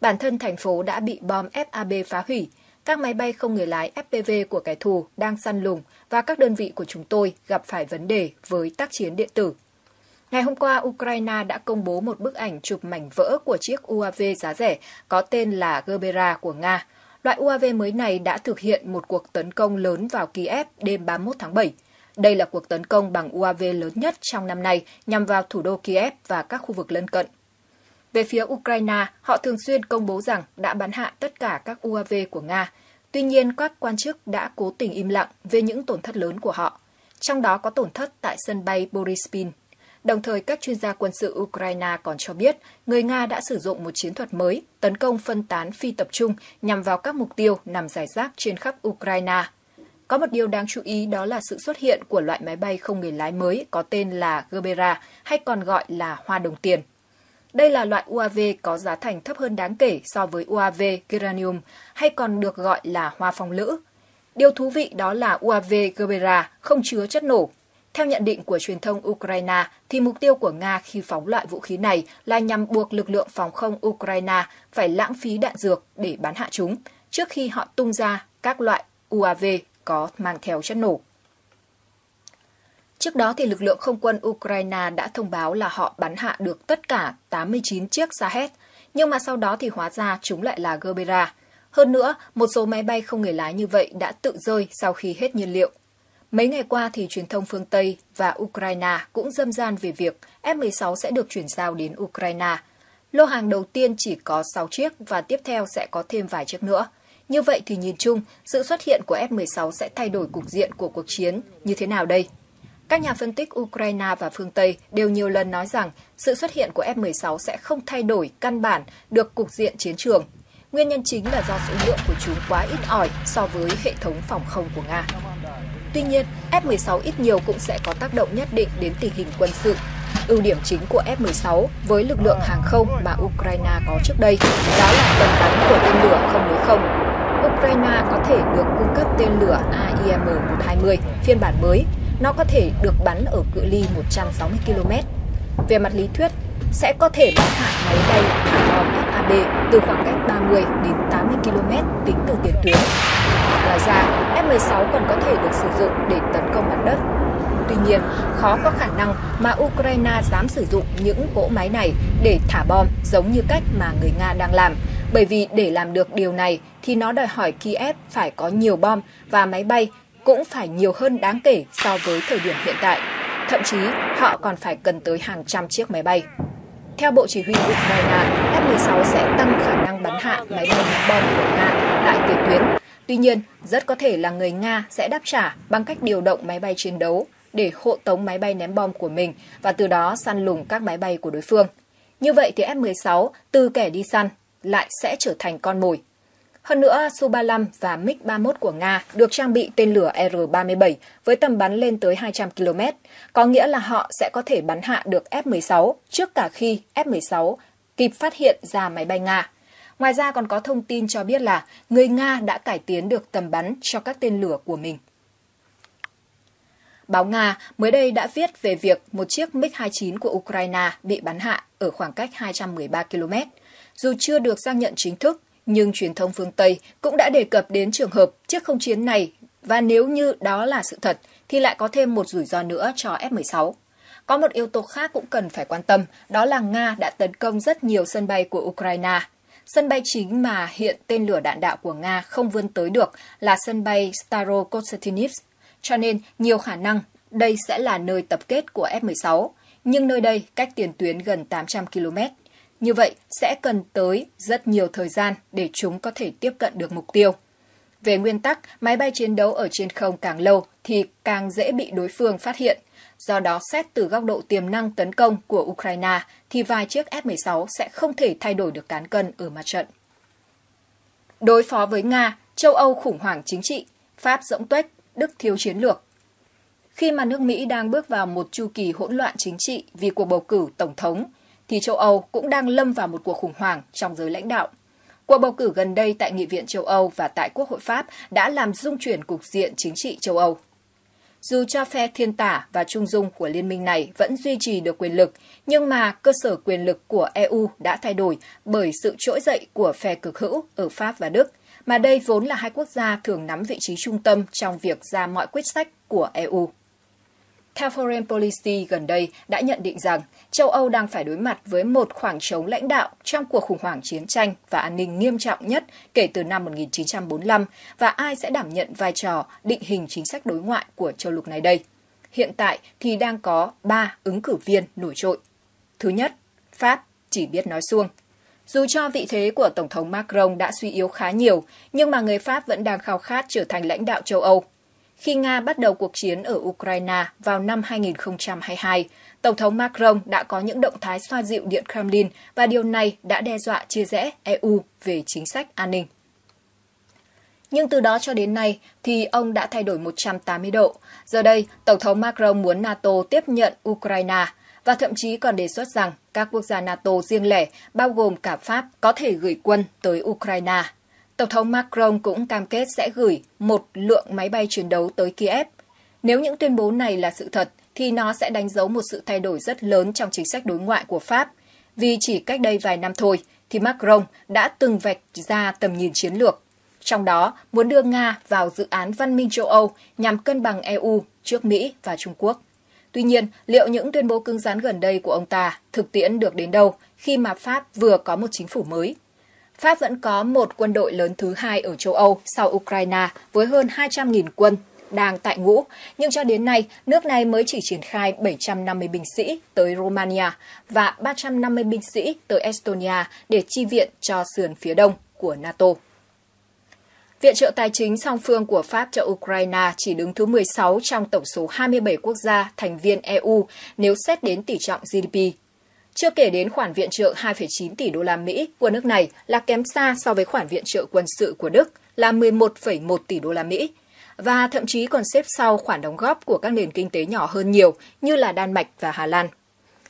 Bản thân thành phố đã bị bom FAB phá hủy, các máy bay không người lái FPV của kẻ thù đang săn lùng và các đơn vị của chúng tôi gặp phải vấn đề với tác chiến điện tử. Ngày hôm qua, Ukraine đã công bố một bức ảnh chụp mảnh vỡ của chiếc UAV giá rẻ có tên là Gerbera của Nga. Loại UAV mới này đã thực hiện một cuộc tấn công lớn vào Kiev đêm 31 tháng 7. Đây là cuộc tấn công bằng UAV lớn nhất trong năm nay nhằm vào thủ đô Kiev và các khu vực lân cận. Về phía Ukraine, họ thường xuyên công bố rằng đã bắn hạ tất cả các UAV của Nga. Tuy nhiên, các quan chức đã cố tình im lặng về những tổn thất lớn của họ, trong đó có tổn thất tại sân bay Borispin Đồng thời, các chuyên gia quân sự Ukraine còn cho biết người Nga đã sử dụng một chiến thuật mới tấn công phân tán phi tập trung nhằm vào các mục tiêu nằm rải rác trên khắp Ukraine. Có một điều đáng chú ý đó là sự xuất hiện của loại máy bay không người lái mới có tên là Gerbera hay còn gọi là Hoa Đồng Tiền. Đây là loại UAV có giá thành thấp hơn đáng kể so với UAV Geranium hay còn được gọi là hoa phong lữ. Điều thú vị đó là UAV Gerbera không chứa chất nổ. Theo nhận định của truyền thông Ukraine, thì mục tiêu của Nga khi phóng loại vũ khí này là nhằm buộc lực lượng phòng không Ukraine phải lãng phí đạn dược để bắn hạ chúng, trước khi họ tung ra các loại UAV có mang theo chất nổ. Trước đó, thì lực lượng không quân Ukraine đã thông báo là họ bắn hạ được tất cả 89 chiếc Sahet, nhưng mà sau đó thì hóa ra chúng lại là Gerbera. Hơn nữa, một số máy bay không người lái như vậy đã tự rơi sau khi hết nhiên liệu. Mấy ngày qua thì truyền thông phương Tây và Ukraine cũng dâm gian về việc F-16 sẽ được chuyển giao đến Ukraine. Lô hàng đầu tiên chỉ có 6 chiếc và tiếp theo sẽ có thêm vài chiếc nữa. Như vậy thì nhìn chung, sự xuất hiện của F-16 sẽ thay đổi cục diện của cuộc chiến như thế nào đây? Các nhà phân tích Ukraine và phương Tây đều nhiều lần nói rằng sự xuất hiện của F-16 sẽ không thay đổi căn bản được cục diện chiến trường. Nguyên nhân chính là do số lượng của chúng quá ít ỏi so với hệ thống phòng không của Nga. Tuy nhiên, F-16 ít nhiều cũng sẽ có tác động nhất định đến tình hình quân sự. Ưu điểm chính của F-16 với lực lượng hàng không mà Ukraine có trước đây đó là tầm bắn của tên lửa không đối không. Ukraine có thể được cung cấp tên lửa AIM-120 phiên bản mới nó có thể được bắn ở cự ly 160 km. Về mặt lý thuyết, sẽ có thể bắn hạ máy bay thả bom FAB từ khoảng cách 30 đến 80 km tính từ tiền tuyến. Ngoài ra, F-16 còn có thể được sử dụng để tấn công mặt đất. Tuy nhiên, khó có khả năng mà Ukraine dám sử dụng những cỗ máy này để thả bom giống như cách mà người Nga đang làm, bởi vì để làm được điều này thì nó đòi hỏi Kiev phải có nhiều bom và máy bay cũng phải nhiều hơn đáng kể so với thời điểm hiện tại. Thậm chí, họ còn phải cần tới hàng trăm chiếc máy bay. Theo Bộ Chỉ huy Ukraine, F-16 sẽ tăng khả năng bắn hạ máy bay ném bom của Nga tại tiền tuyến. Tuy nhiên, rất có thể là người Nga sẽ đáp trả bằng cách điều động máy bay chiến đấu để hộ tống máy bay ném bom của mình và từ đó săn lùng các máy bay của đối phương. Như vậy thì F-16 từ kẻ đi săn lại sẽ trở thành con mồi hơn nữa, Su-35 và MiG-31 của Nga được trang bị tên lửa R-37 với tầm bắn lên tới 200 km, có nghĩa là họ sẽ có thể bắn hạ được F-16 trước cả khi F-16 kịp phát hiện ra máy bay Nga. Ngoài ra còn có thông tin cho biết là người Nga đã cải tiến được tầm bắn cho các tên lửa của mình. Báo Nga mới đây đã viết về việc một chiếc MiG-29 của Ukraine bị bắn hạ ở khoảng cách 213 km. Dù chưa được xác nhận chính thức, nhưng truyền thông phương Tây cũng đã đề cập đến trường hợp chiếc không chiến này và nếu như đó là sự thật thì lại có thêm một rủi ro nữa cho F-16. Có một yếu tố khác cũng cần phải quan tâm, đó là Nga đã tấn công rất nhiều sân bay của Ukraine. Sân bay chính mà hiện tên lửa đạn đạo của Nga không vươn tới được là sân bay Starokostianivsk, cho nên nhiều khả năng đây sẽ là nơi tập kết của F-16, nhưng nơi đây cách tiền tuyến gần 800 km. Như vậy sẽ cần tới rất nhiều thời gian để chúng có thể tiếp cận được mục tiêu. Về nguyên tắc, máy bay chiến đấu ở trên không càng lâu thì càng dễ bị đối phương phát hiện. Do đó, xét từ góc độ tiềm năng tấn công của Ukraine, thì vài chiếc F-16 sẽ không thể thay đổi được cán cân ở mặt trận. Đối phó với Nga, châu Âu khủng hoảng chính trị, Pháp rỗng tuếch, Đức thiếu chiến lược. Khi mà nước Mỹ đang bước vào một chu kỳ hỗn loạn chính trị vì cuộc bầu cử tổng thống, thì châu Âu cũng đang lâm vào một cuộc khủng hoảng trong giới lãnh đạo. Cuộc bầu cử gần đây tại Nghị viện châu Âu và tại Quốc hội Pháp đã làm dung chuyển cục diện chính trị châu Âu. Dù cho phe thiên tả và trung dung của liên minh này vẫn duy trì được quyền lực, nhưng mà cơ sở quyền lực của EU đã thay đổi bởi sự trỗi dậy của phe cực hữu ở Pháp và Đức, mà đây vốn là hai quốc gia thường nắm vị trí trung tâm trong việc ra mọi quyết sách của EU theo Foreign Policy gần đây đã nhận định rằng châu Âu đang phải đối mặt với một khoảng trống lãnh đạo trong cuộc khủng hoảng chiến tranh và an ninh nghiêm trọng nhất kể từ năm 1945 và ai sẽ đảm nhận vai trò định hình chính sách đối ngoại của châu lục này đây. Hiện tại thì đang có 3 ứng cử viên nổi trội. Thứ nhất, Pháp chỉ biết nói suông. Dù cho vị thế của Tổng thống Macron đã suy yếu khá nhiều, nhưng mà người Pháp vẫn đang khao khát trở thành lãnh đạo châu Âu khi Nga bắt đầu cuộc chiến ở Ukraine vào năm 2022, Tổng thống Macron đã có những động thái xoa dịu Điện Kremlin và điều này đã đe dọa chia rẽ EU về chính sách an ninh. Nhưng từ đó cho đến nay thì ông đã thay đổi 180 độ. Giờ đây, Tổng thống Macron muốn NATO tiếp nhận Ukraine và thậm chí còn đề xuất rằng các quốc gia NATO riêng lẻ, bao gồm cả Pháp, có thể gửi quân tới Ukraine Tổng thống Macron cũng cam kết sẽ gửi một lượng máy bay chiến đấu tới Kiev. Nếu những tuyên bố này là sự thật, thì nó sẽ đánh dấu một sự thay đổi rất lớn trong chính sách đối ngoại của Pháp. Vì chỉ cách đây vài năm thôi, thì Macron đã từng vạch ra tầm nhìn chiến lược. Trong đó, muốn đưa Nga vào dự án văn minh châu Âu nhằm cân bằng EU trước Mỹ và Trung Quốc. Tuy nhiên, liệu những tuyên bố cứng rắn gần đây của ông ta thực tiễn được đến đâu khi mà Pháp vừa có một chính phủ mới? Pháp vẫn có một quân đội lớn thứ hai ở châu Âu sau Ukraine với hơn 200.000 quân đang tại ngũ, nhưng cho đến nay, nước này mới chỉ triển khai 750 binh sĩ tới Romania và 350 binh sĩ tới Estonia để chi viện cho sườn phía đông của NATO. Viện trợ tài chính song phương của Pháp cho Ukraine chỉ đứng thứ 16 trong tổng số 27 quốc gia thành viên EU nếu xét đến tỷ trọng GDP chưa kể đến khoản viện trợ 2,9 tỷ đô la Mỹ của nước này là kém xa so với khoản viện trợ quân sự của Đức là 11,1 tỷ đô la Mỹ và thậm chí còn xếp sau khoản đóng góp của các nền kinh tế nhỏ hơn nhiều như là Đan Mạch và Hà Lan.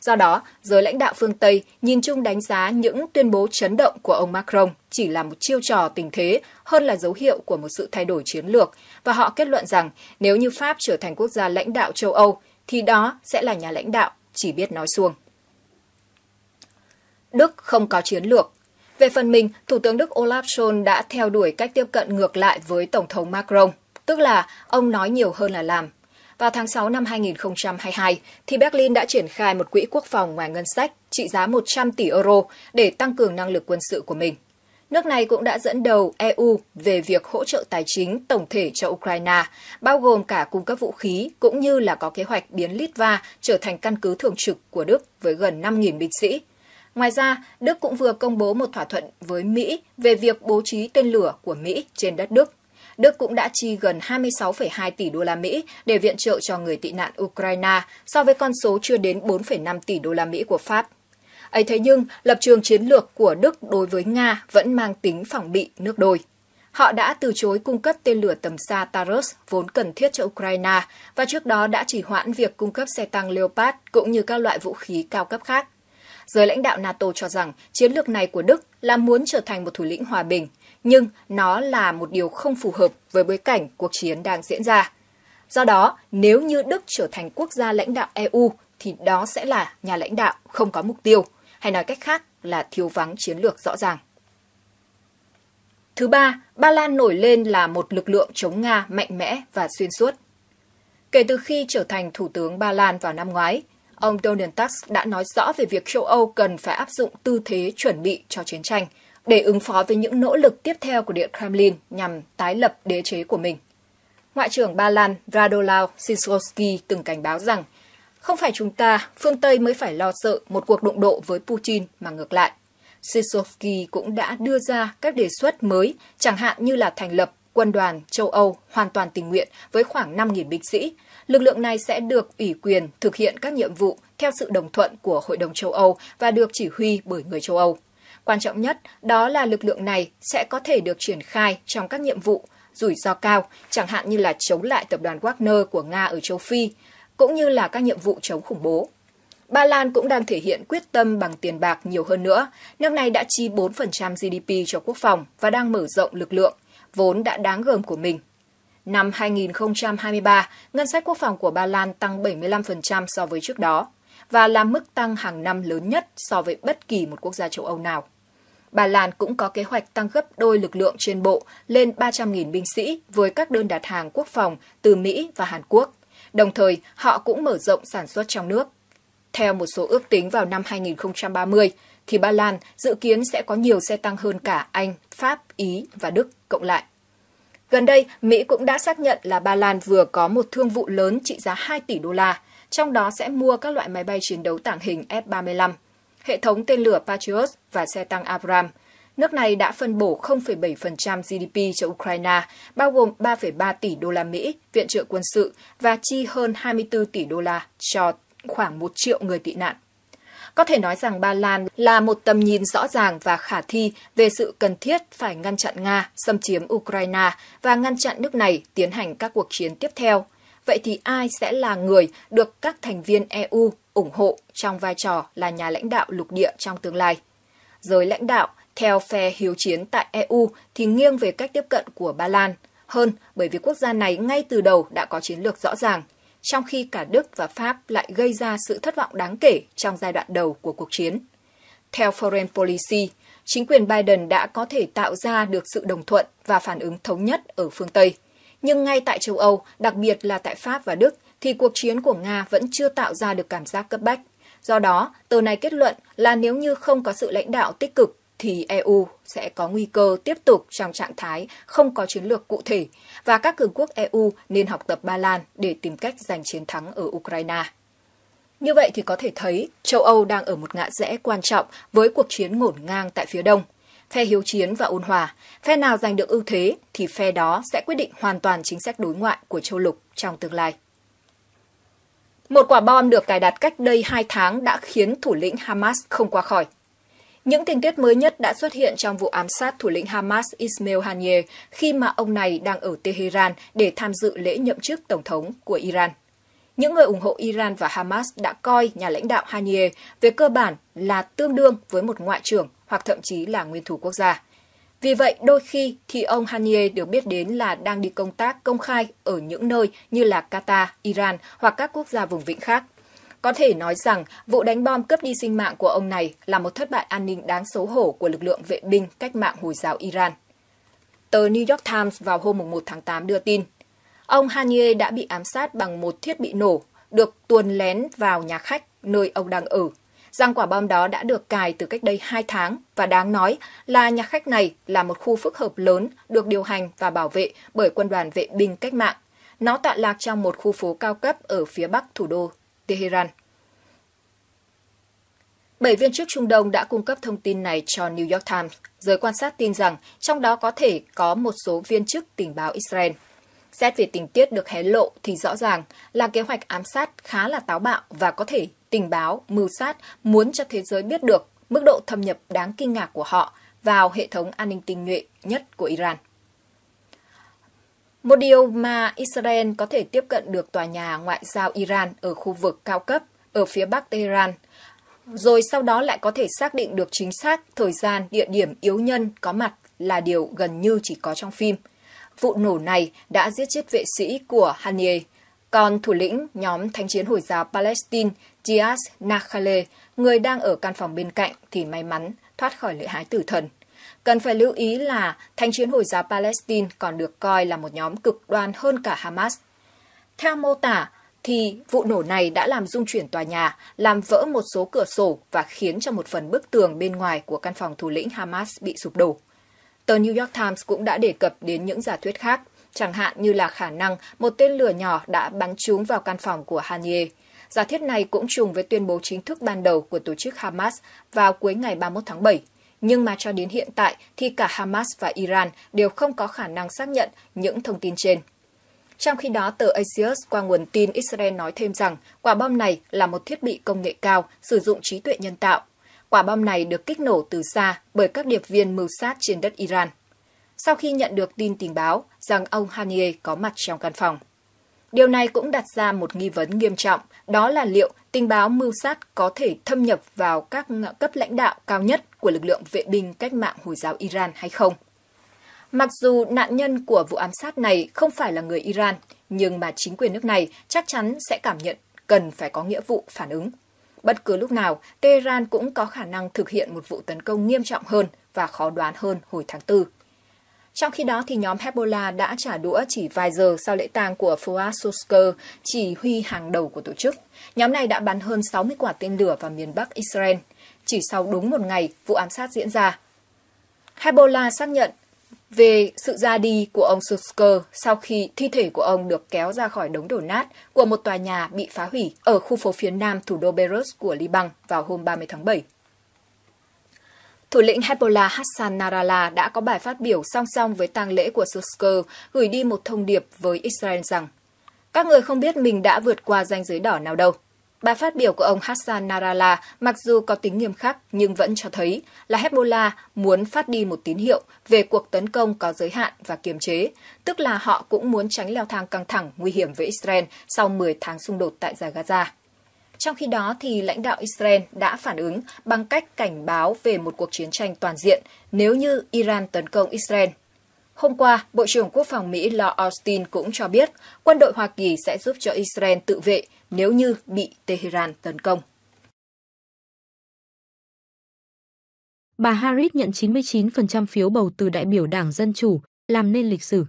Do đó, giới lãnh đạo phương Tây nhìn chung đánh giá những tuyên bố chấn động của ông Macron chỉ là một chiêu trò tình thế hơn là dấu hiệu của một sự thay đổi chiến lược và họ kết luận rằng nếu như Pháp trở thành quốc gia lãnh đạo châu Âu thì đó sẽ là nhà lãnh đạo chỉ biết nói xuông. Đức không có chiến lược. Về phần mình, Thủ tướng Đức Olaf Scholz đã theo đuổi cách tiếp cận ngược lại với Tổng thống Macron, tức là ông nói nhiều hơn là làm. Vào tháng 6 năm 2022, thì Berlin đã triển khai một quỹ quốc phòng ngoài ngân sách trị giá 100 tỷ euro để tăng cường năng lực quân sự của mình. Nước này cũng đã dẫn đầu EU về việc hỗ trợ tài chính tổng thể cho Ukraine, bao gồm cả cung cấp vũ khí cũng như là có kế hoạch biến Litva trở thành căn cứ thường trực của Đức với gần 5.000 binh sĩ. Ngoài ra, Đức cũng vừa công bố một thỏa thuận với Mỹ về việc bố trí tên lửa của Mỹ trên đất Đức. Đức cũng đã chi gần 26,2 tỷ đô la Mỹ để viện trợ cho người tị nạn Ukraine so với con số chưa đến 4,5 tỷ đô la Mỹ của Pháp. Ấy thế nhưng, lập trường chiến lược của Đức đối với Nga vẫn mang tính phòng bị nước đôi. Họ đã từ chối cung cấp tên lửa tầm xa Taurus vốn cần thiết cho Ukraine và trước đó đã chỉ hoãn việc cung cấp xe tăng Leopard cũng như các loại vũ khí cao cấp khác Giới lãnh đạo NATO cho rằng chiến lược này của Đức là muốn trở thành một thủ lĩnh hòa bình, nhưng nó là một điều không phù hợp với bối cảnh cuộc chiến đang diễn ra. Do đó, nếu như Đức trở thành quốc gia lãnh đạo EU thì đó sẽ là nhà lãnh đạo không có mục tiêu, hay nói cách khác là thiếu vắng chiến lược rõ ràng. Thứ ba, Ba Lan nổi lên là một lực lượng chống Nga mạnh mẽ và xuyên suốt. Kể từ khi trở thành thủ tướng Ba Lan vào năm ngoái, Ông Donald Tusk đã nói rõ về việc châu Âu cần phải áp dụng tư thế chuẩn bị cho chiến tranh để ứng phó với những nỗ lực tiếp theo của Điện Kremlin nhằm tái lập đế chế của mình. Ngoại trưởng Ba Lan Radolao Sikorski từng cảnh báo rằng không phải chúng ta, phương Tây mới phải lo sợ một cuộc đụng độ với Putin mà ngược lại. Sikorski cũng đã đưa ra các đề xuất mới, chẳng hạn như là thành lập quân đoàn châu Âu hoàn toàn tình nguyện với khoảng 5.000 binh sĩ, Lực lượng này sẽ được ủy quyền thực hiện các nhiệm vụ theo sự đồng thuận của Hội đồng châu Âu và được chỉ huy bởi người châu Âu. Quan trọng nhất đó là lực lượng này sẽ có thể được triển khai trong các nhiệm vụ rủi ro cao, chẳng hạn như là chống lại tập đoàn Wagner của Nga ở châu Phi, cũng như là các nhiệm vụ chống khủng bố. Ba Lan cũng đang thể hiện quyết tâm bằng tiền bạc nhiều hơn nữa. Nước này đã chi 4% GDP cho quốc phòng và đang mở rộng lực lượng, vốn đã đáng gờm của mình. Năm 2023, ngân sách quốc phòng của Ba Lan tăng 75% so với trước đó và là mức tăng hàng năm lớn nhất so với bất kỳ một quốc gia châu Âu nào. Ba Lan cũng có kế hoạch tăng gấp đôi lực lượng trên bộ lên 300.000 binh sĩ với các đơn đặt hàng quốc phòng từ Mỹ và Hàn Quốc. Đồng thời, họ cũng mở rộng sản xuất trong nước. Theo một số ước tính vào năm 2030, thì Ba Lan dự kiến sẽ có nhiều xe tăng hơn cả Anh, Pháp, Ý và Đức cộng lại. Gần đây, Mỹ cũng đã xác nhận là Ba Lan vừa có một thương vụ lớn trị giá 2 tỷ đô la, trong đó sẽ mua các loại máy bay chiến đấu tàng hình F-35, hệ thống tên lửa Patriot và xe tăng Abram. Nước này đã phân bổ 0,7% GDP cho Ukraine, bao gồm 3,3 tỷ đô la Mỹ viện trợ quân sự và chi hơn 24 tỷ đô la cho khoảng 1 triệu người tị nạn. Có thể nói rằng Ba Lan là một tầm nhìn rõ ràng và khả thi về sự cần thiết phải ngăn chặn Nga xâm chiếm Ukraine và ngăn chặn nước này tiến hành các cuộc chiến tiếp theo. Vậy thì ai sẽ là người được các thành viên EU ủng hộ trong vai trò là nhà lãnh đạo lục địa trong tương lai? Giới lãnh đạo theo phe hiếu chiến tại EU thì nghiêng về cách tiếp cận của Ba Lan hơn bởi vì quốc gia này ngay từ đầu đã có chiến lược rõ ràng – trong khi cả Đức và Pháp lại gây ra sự thất vọng đáng kể trong giai đoạn đầu của cuộc chiến. Theo Foreign Policy, chính quyền Biden đã có thể tạo ra được sự đồng thuận và phản ứng thống nhất ở phương Tây. Nhưng ngay tại châu Âu, đặc biệt là tại Pháp và Đức, thì cuộc chiến của Nga vẫn chưa tạo ra được cảm giác cấp bách. Do đó, tờ này kết luận là nếu như không có sự lãnh đạo tích cực thì EU sẽ có nguy cơ tiếp tục trong trạng thái không có chiến lược cụ thể và các cường quốc EU nên học tập Ba Lan để tìm cách giành chiến thắng ở Ukraine. Như vậy thì có thể thấy châu Âu đang ở một ngã rẽ quan trọng với cuộc chiến ngổn ngang tại phía đông. Phe hiếu chiến và ôn hòa, phe nào giành được ưu thế thì phe đó sẽ quyết định hoàn toàn chính sách đối ngoại của châu lục trong tương lai. Một quả bom được cài đặt cách đây 2 tháng đã khiến thủ lĩnh Hamas không qua khỏi. Những tình tiết mới nhất đã xuất hiện trong vụ ám sát thủ lĩnh Hamas Ismail Haniyeh khi mà ông này đang ở Tehran để tham dự lễ nhậm chức tổng thống của Iran. Những người ủng hộ Iran và Hamas đã coi nhà lãnh đạo Haniyeh về cơ bản là tương đương với một ngoại trưởng hoặc thậm chí là nguyên thủ quốc gia. Vì vậy, đôi khi thì ông Haniyeh được biết đến là đang đi công tác công khai ở những nơi như là Qatar, Iran hoặc các quốc gia vùng vịnh khác. Có thể nói rằng, vụ đánh bom cướp đi sinh mạng của ông này là một thất bại an ninh đáng xấu hổ của lực lượng vệ binh cách mạng Hồi giáo Iran. Tờ New York Times vào hôm 1 tháng 8 đưa tin, ông Hanier đã bị ám sát bằng một thiết bị nổ được tuồn lén vào nhà khách nơi ông đang ở. Rằng quả bom đó đã được cài từ cách đây 2 tháng và đáng nói là nhà khách này là một khu phức hợp lớn được điều hành và bảo vệ bởi quân đoàn vệ binh cách mạng. Nó tọa lạc trong một khu phố cao cấp ở phía bắc thủ đô Tehran. Bảy viên chức Trung Đông đã cung cấp thông tin này cho New York Times. Giới quan sát tin rằng trong đó có thể có một số viên chức tình báo Israel. Xét về tình tiết được hé lộ thì rõ ràng là kế hoạch ám sát khá là táo bạo và có thể tình báo, mưu sát muốn cho thế giới biết được mức độ thâm nhập đáng kinh ngạc của họ vào hệ thống an ninh tinh nhuệ nhất của Iran. Một điều mà Israel có thể tiếp cận được tòa nhà ngoại giao Iran ở khu vực cao cấp ở phía bắc Tehran, rồi sau đó lại có thể xác định được chính xác thời gian, địa điểm yếu nhân có mặt là điều gần như chỉ có trong phim. Vụ nổ này đã giết chết vệ sĩ của Haniyeh, còn thủ lĩnh nhóm thánh chiến Hồi giáo Palestine Diaz Nakhale, người đang ở căn phòng bên cạnh thì may mắn thoát khỏi lưỡi hái tử thần. Cần phải lưu ý là Thanh chiến Hồi giáo Palestine còn được coi là một nhóm cực đoan hơn cả Hamas. Theo mô tả, thì vụ nổ này đã làm rung chuyển tòa nhà, làm vỡ một số cửa sổ và khiến cho một phần bức tường bên ngoài của căn phòng thủ lĩnh Hamas bị sụp đổ. Tờ New York Times cũng đã đề cập đến những giả thuyết khác, chẳng hạn như là khả năng một tên lửa nhỏ đã bắn trúng vào căn phòng của Hanier. Giả thuyết này cũng trùng với tuyên bố chính thức ban đầu của tổ chức Hamas vào cuối ngày 31 tháng 7– nhưng mà cho đến hiện tại thì cả Hamas và Iran đều không có khả năng xác nhận những thông tin trên. Trong khi đó, tờ Axios qua nguồn tin Israel nói thêm rằng quả bom này là một thiết bị công nghệ cao sử dụng trí tuệ nhân tạo. Quả bom này được kích nổ từ xa bởi các điệp viên mưu sát trên đất Iran. Sau khi nhận được tin tình báo rằng ông Haniyeh có mặt trong căn phòng, Điều này cũng đặt ra một nghi vấn nghiêm trọng, đó là liệu tình báo mưu sát có thể thâm nhập vào các cấp lãnh đạo cao nhất của lực lượng vệ binh cách mạng Hồi giáo Iran hay không. Mặc dù nạn nhân của vụ ám sát này không phải là người Iran, nhưng mà chính quyền nước này chắc chắn sẽ cảm nhận cần phải có nghĩa vụ phản ứng. Bất cứ lúc nào, Tehran cũng có khả năng thực hiện một vụ tấn công nghiêm trọng hơn và khó đoán hơn hồi tháng 4. Trong khi đó, thì nhóm Hezbollah đã trả đũa chỉ vài giờ sau lễ tang của Fuad Sosker, chỉ huy hàng đầu của tổ chức. Nhóm này đã bắn hơn 60 quả tên lửa vào miền Bắc Israel. Chỉ sau đúng một ngày, vụ ám sát diễn ra. Hezbollah xác nhận về sự ra đi của ông Sosker sau khi thi thể của ông được kéo ra khỏi đống đổ nát của một tòa nhà bị phá hủy ở khu phố phía nam thủ đô Beirut của Liban vào hôm 30 tháng 7. Thủ lĩnh Hezbollah Hassan Nasrallah đã có bài phát biểu song song với tang lễ của Susker gửi đi một thông điệp với Israel rằng các người không biết mình đã vượt qua ranh giới đỏ nào đâu. Bài phát biểu của ông Hassan Nasrallah mặc dù có tính nghiêm khắc nhưng vẫn cho thấy là Hezbollah muốn phát đi một tín hiệu về cuộc tấn công có giới hạn và kiềm chế, tức là họ cũng muốn tránh leo thang căng thẳng nguy hiểm với Israel sau 10 tháng xung đột tại Gaza. Trong khi đó, thì lãnh đạo Israel đã phản ứng bằng cách cảnh báo về một cuộc chiến tranh toàn diện nếu như Iran tấn công Israel. Hôm qua, Bộ trưởng Quốc phòng Mỹ Lloyd Austin cũng cho biết quân đội Hoa Kỳ sẽ giúp cho Israel tự vệ nếu như bị Tehran tấn công. Bà Harris nhận 99% phiếu bầu từ đại biểu Đảng Dân Chủ, làm nên lịch sử.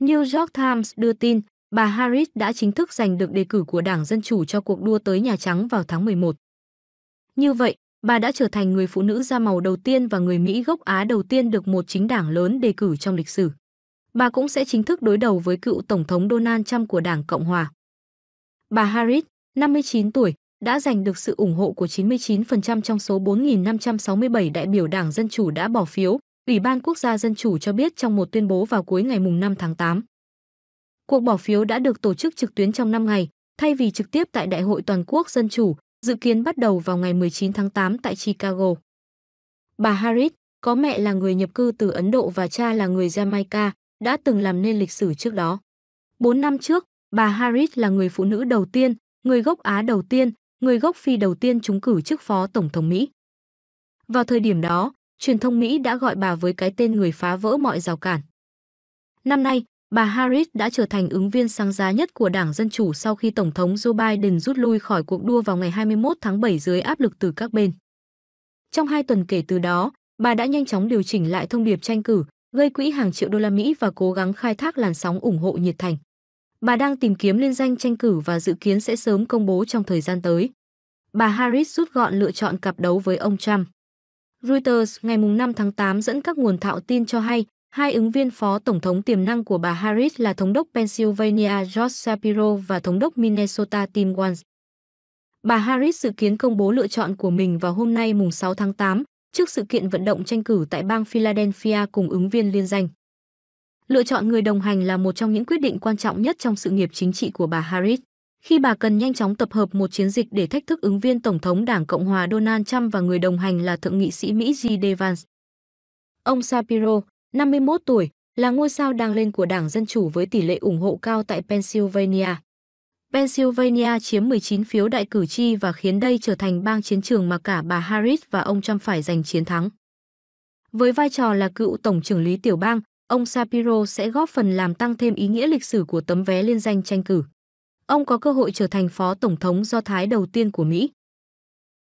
New York Times đưa tin bà Harris đã chính thức giành được đề cử của Đảng Dân Chủ cho cuộc đua tới Nhà Trắng vào tháng 11. Như vậy, bà đã trở thành người phụ nữ da màu đầu tiên và người Mỹ gốc Á đầu tiên được một chính đảng lớn đề cử trong lịch sử. Bà cũng sẽ chính thức đối đầu với cựu Tổng thống Donald Trump của Đảng Cộng Hòa. Bà Harris, 59 tuổi, đã giành được sự ủng hộ của 99% trong số 4.567 đại biểu Đảng Dân Chủ đã bỏ phiếu, Ủy ban Quốc gia Dân Chủ cho biết trong một tuyên bố vào cuối ngày 5 tháng 8. Cuộc bỏ phiếu đã được tổ chức trực tuyến trong 5 ngày, thay vì trực tiếp tại Đại hội Toàn quốc Dân Chủ, dự kiến bắt đầu vào ngày 19 tháng 8 tại Chicago. Bà Harris, có mẹ là người nhập cư từ Ấn Độ và cha là người Jamaica, đã từng làm nên lịch sử trước đó. Bốn năm trước, bà Harris là người phụ nữ đầu tiên, người gốc Á đầu tiên, người gốc Phi đầu tiên trúng cử chức phó tổng thống Mỹ. Vào thời điểm đó, truyền thông Mỹ đã gọi bà với cái tên người phá vỡ mọi rào cản. Năm nay, bà Harris đã trở thành ứng viên sáng giá nhất của Đảng Dân Chủ sau khi Tổng thống Joe Biden rút lui khỏi cuộc đua vào ngày 21 tháng 7 dưới áp lực từ các bên. Trong hai tuần kể từ đó, bà đã nhanh chóng điều chỉnh lại thông điệp tranh cử, gây quỹ hàng triệu đô la Mỹ và cố gắng khai thác làn sóng ủng hộ nhiệt thành. Bà đang tìm kiếm liên danh tranh cử và dự kiến sẽ sớm công bố trong thời gian tới. Bà Harris rút gọn lựa chọn cặp đấu với ông Trump. Reuters ngày 5 tháng 8 dẫn các nguồn thạo tin cho hay Hai ứng viên phó tổng thống tiềm năng của bà Harris là thống đốc Pennsylvania Josh Shapiro và thống đốc Minnesota Tim Walz. Bà Harris dự kiến công bố lựa chọn của mình vào hôm nay mùng 6 tháng 8 trước sự kiện vận động tranh cử tại bang Philadelphia cùng ứng viên liên danh. Lựa chọn người đồng hành là một trong những quyết định quan trọng nhất trong sự nghiệp chính trị của bà Harris, khi bà cần nhanh chóng tập hợp một chiến dịch để thách thức ứng viên Tổng thống Đảng Cộng hòa Donald Trump và người đồng hành là Thượng nghị sĩ Mỹ J. Devans. Ông Shapiro, 51 tuổi, là ngôi sao đang lên của Đảng Dân Chủ với tỷ lệ ủng hộ cao tại Pennsylvania. Pennsylvania chiếm 19 phiếu đại cử tri và khiến đây trở thành bang chiến trường mà cả bà Harris và ông Trump phải giành chiến thắng. Với vai trò là cựu tổng trưởng lý tiểu bang, ông Shapiro sẽ góp phần làm tăng thêm ý nghĩa lịch sử của tấm vé liên danh tranh cử. Ông có cơ hội trở thành phó tổng thống do Thái đầu tiên của Mỹ.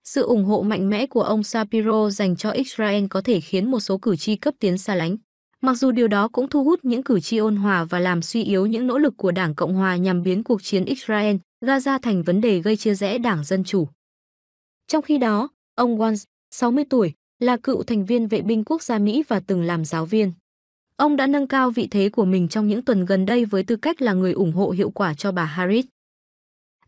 Sự ủng hộ mạnh mẽ của ông Shapiro dành cho Israel có thể khiến một số cử tri cấp tiến xa lánh. Mặc dù điều đó cũng thu hút những cử tri ôn hòa và làm suy yếu những nỗ lực của Đảng Cộng hòa nhằm biến cuộc chiến Israel, Gaza thành vấn đề gây chia rẽ Đảng Dân chủ. Trong khi đó, ông Walz, 60 tuổi, là cựu thành viên vệ binh quốc gia Mỹ và từng làm giáo viên. Ông đã nâng cao vị thế của mình trong những tuần gần đây với tư cách là người ủng hộ hiệu quả cho bà Harris.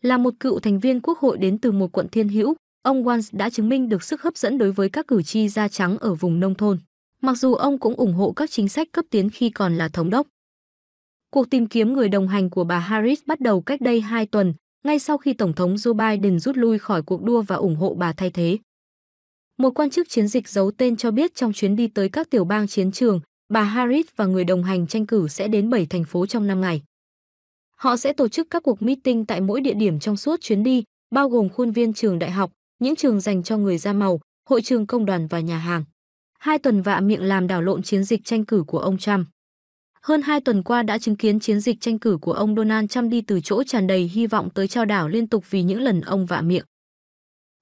Là một cựu thành viên quốc hội đến từ một quận thiên hữu, ông Walz đã chứng minh được sức hấp dẫn đối với các cử tri da trắng ở vùng nông thôn mặc dù ông cũng ủng hộ các chính sách cấp tiến khi còn là thống đốc. Cuộc tìm kiếm người đồng hành của bà Harris bắt đầu cách đây 2 tuần, ngay sau khi Tổng thống Joe Biden rút lui khỏi cuộc đua và ủng hộ bà thay thế. Một quan chức chiến dịch giấu tên cho biết trong chuyến đi tới các tiểu bang chiến trường, bà Harris và người đồng hành tranh cử sẽ đến 7 thành phố trong 5 ngày. Họ sẽ tổ chức các cuộc meeting tại mỗi địa điểm trong suốt chuyến đi, bao gồm khuôn viên trường đại học, những trường dành cho người da màu, hội trường công đoàn và nhà hàng hai tuần vạ miệng làm đảo lộn chiến dịch tranh cử của ông Trump. Hơn hai tuần qua đã chứng kiến chiến dịch tranh cử của ông Donald Trump đi từ chỗ tràn đầy hy vọng tới trao đảo liên tục vì những lần ông vạ miệng.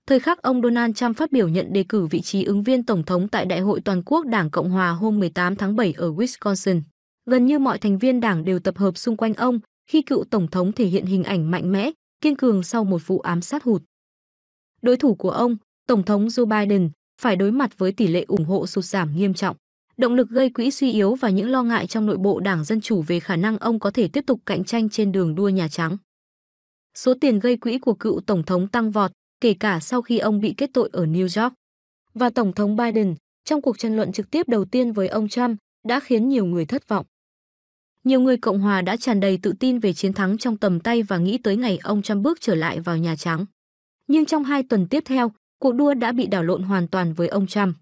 Thời khắc ông Donald Trump phát biểu nhận đề cử vị trí ứng viên tổng thống tại Đại hội Toàn quốc Đảng Cộng hòa hôm 18 tháng 7 ở Wisconsin. Gần như mọi thành viên đảng đều tập hợp xung quanh ông khi cựu tổng thống thể hiện hình ảnh mạnh mẽ, kiên cường sau một vụ ám sát hụt. Đối thủ của ông, Tổng thống Joe Biden, phải đối mặt với tỷ lệ ủng hộ sụt giảm nghiêm trọng. Động lực gây quỹ suy yếu và những lo ngại trong nội bộ Đảng Dân Chủ về khả năng ông có thể tiếp tục cạnh tranh trên đường đua Nhà Trắng. Số tiền gây quỹ của cựu Tổng thống tăng vọt, kể cả sau khi ông bị kết tội ở New York. Và Tổng thống Biden, trong cuộc tranh luận trực tiếp đầu tiên với ông Trump, đã khiến nhiều người thất vọng. Nhiều người Cộng hòa đã tràn đầy tự tin về chiến thắng trong tầm tay và nghĩ tới ngày ông Trump bước trở lại vào Nhà Trắng. Nhưng trong hai tuần tiếp theo, cuộc đua đã bị đảo lộn hoàn toàn với ông Trump.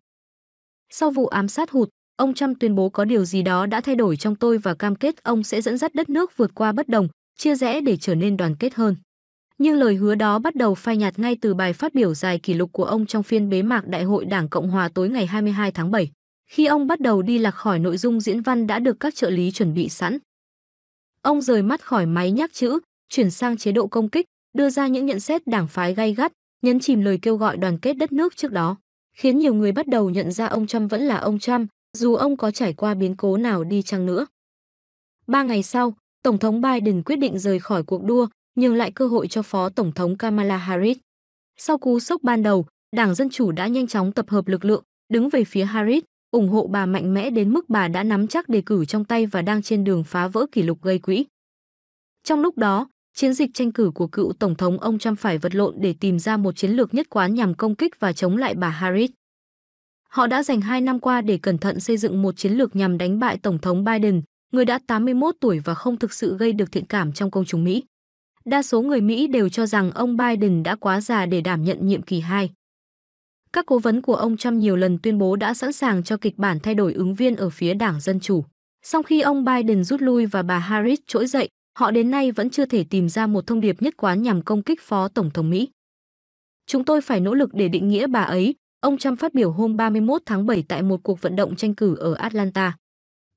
Sau vụ ám sát hụt, ông Trump tuyên bố có điều gì đó đã thay đổi trong tôi và cam kết ông sẽ dẫn dắt đất nước vượt qua bất đồng, chia rẽ để trở nên đoàn kết hơn. Nhưng lời hứa đó bắt đầu phai nhạt ngay từ bài phát biểu dài kỷ lục của ông trong phiên bế mạc Đại hội Đảng Cộng hòa tối ngày 22 tháng 7, khi ông bắt đầu đi lạc khỏi nội dung diễn văn đã được các trợ lý chuẩn bị sẵn. Ông rời mắt khỏi máy nhắc chữ, chuyển sang chế độ công kích, đưa ra những nhận xét đảng phái gay gắt, nhấn chìm lời kêu gọi đoàn kết đất nước trước đó, khiến nhiều người bắt đầu nhận ra ông Trump vẫn là ông Trump, dù ông có trải qua biến cố nào đi chăng nữa. Ba ngày sau, Tổng thống Biden quyết định rời khỏi cuộc đua, nhường lại cơ hội cho Phó Tổng thống Kamala Harris. Sau cú sốc ban đầu, Đảng Dân Chủ đã nhanh chóng tập hợp lực lượng, đứng về phía Harris, ủng hộ bà mạnh mẽ đến mức bà đã nắm chắc đề cử trong tay và đang trên đường phá vỡ kỷ lục gây quỹ. Trong lúc đó, chiến dịch tranh cử của cựu Tổng thống ông Trump phải vật lộn để tìm ra một chiến lược nhất quán nhằm công kích và chống lại bà Harris. Họ đã dành hai năm qua để cẩn thận xây dựng một chiến lược nhằm đánh bại Tổng thống Biden, người đã 81 tuổi và không thực sự gây được thiện cảm trong công chúng Mỹ. Đa số người Mỹ đều cho rằng ông Biden đã quá già để đảm nhận nhiệm kỳ 2. Các cố vấn của ông Trump nhiều lần tuyên bố đã sẵn sàng cho kịch bản thay đổi ứng viên ở phía Đảng Dân Chủ. Sau khi ông Biden rút lui và bà Harris trỗi dậy, họ đến nay vẫn chưa thể tìm ra một thông điệp nhất quán nhằm công kích Phó Tổng thống Mỹ. Chúng tôi phải nỗ lực để định nghĩa bà ấy, ông Trump phát biểu hôm 31 tháng 7 tại một cuộc vận động tranh cử ở Atlanta.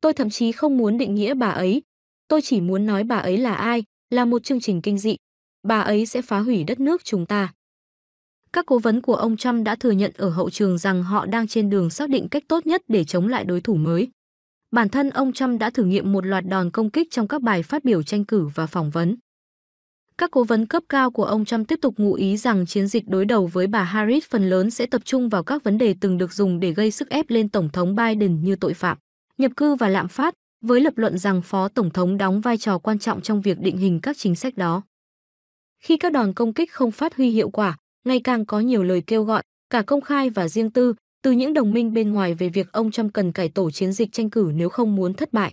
Tôi thậm chí không muốn định nghĩa bà ấy. Tôi chỉ muốn nói bà ấy là ai, là một chương trình kinh dị. Bà ấy sẽ phá hủy đất nước chúng ta. Các cố vấn của ông Trump đã thừa nhận ở hậu trường rằng họ đang trên đường xác định cách tốt nhất để chống lại đối thủ mới bản thân ông Trump đã thử nghiệm một loạt đòn công kích trong các bài phát biểu tranh cử và phỏng vấn. Các cố vấn cấp cao của ông Trump tiếp tục ngụ ý rằng chiến dịch đối đầu với bà Harris phần lớn sẽ tập trung vào các vấn đề từng được dùng để gây sức ép lên Tổng thống Biden như tội phạm, nhập cư và lạm phát, với lập luận rằng Phó Tổng thống đóng vai trò quan trọng trong việc định hình các chính sách đó. Khi các đòn công kích không phát huy hiệu quả, ngày càng có nhiều lời kêu gọi, cả công khai và riêng tư, từ những đồng minh bên ngoài về việc ông Trump cần cải tổ chiến dịch tranh cử nếu không muốn thất bại.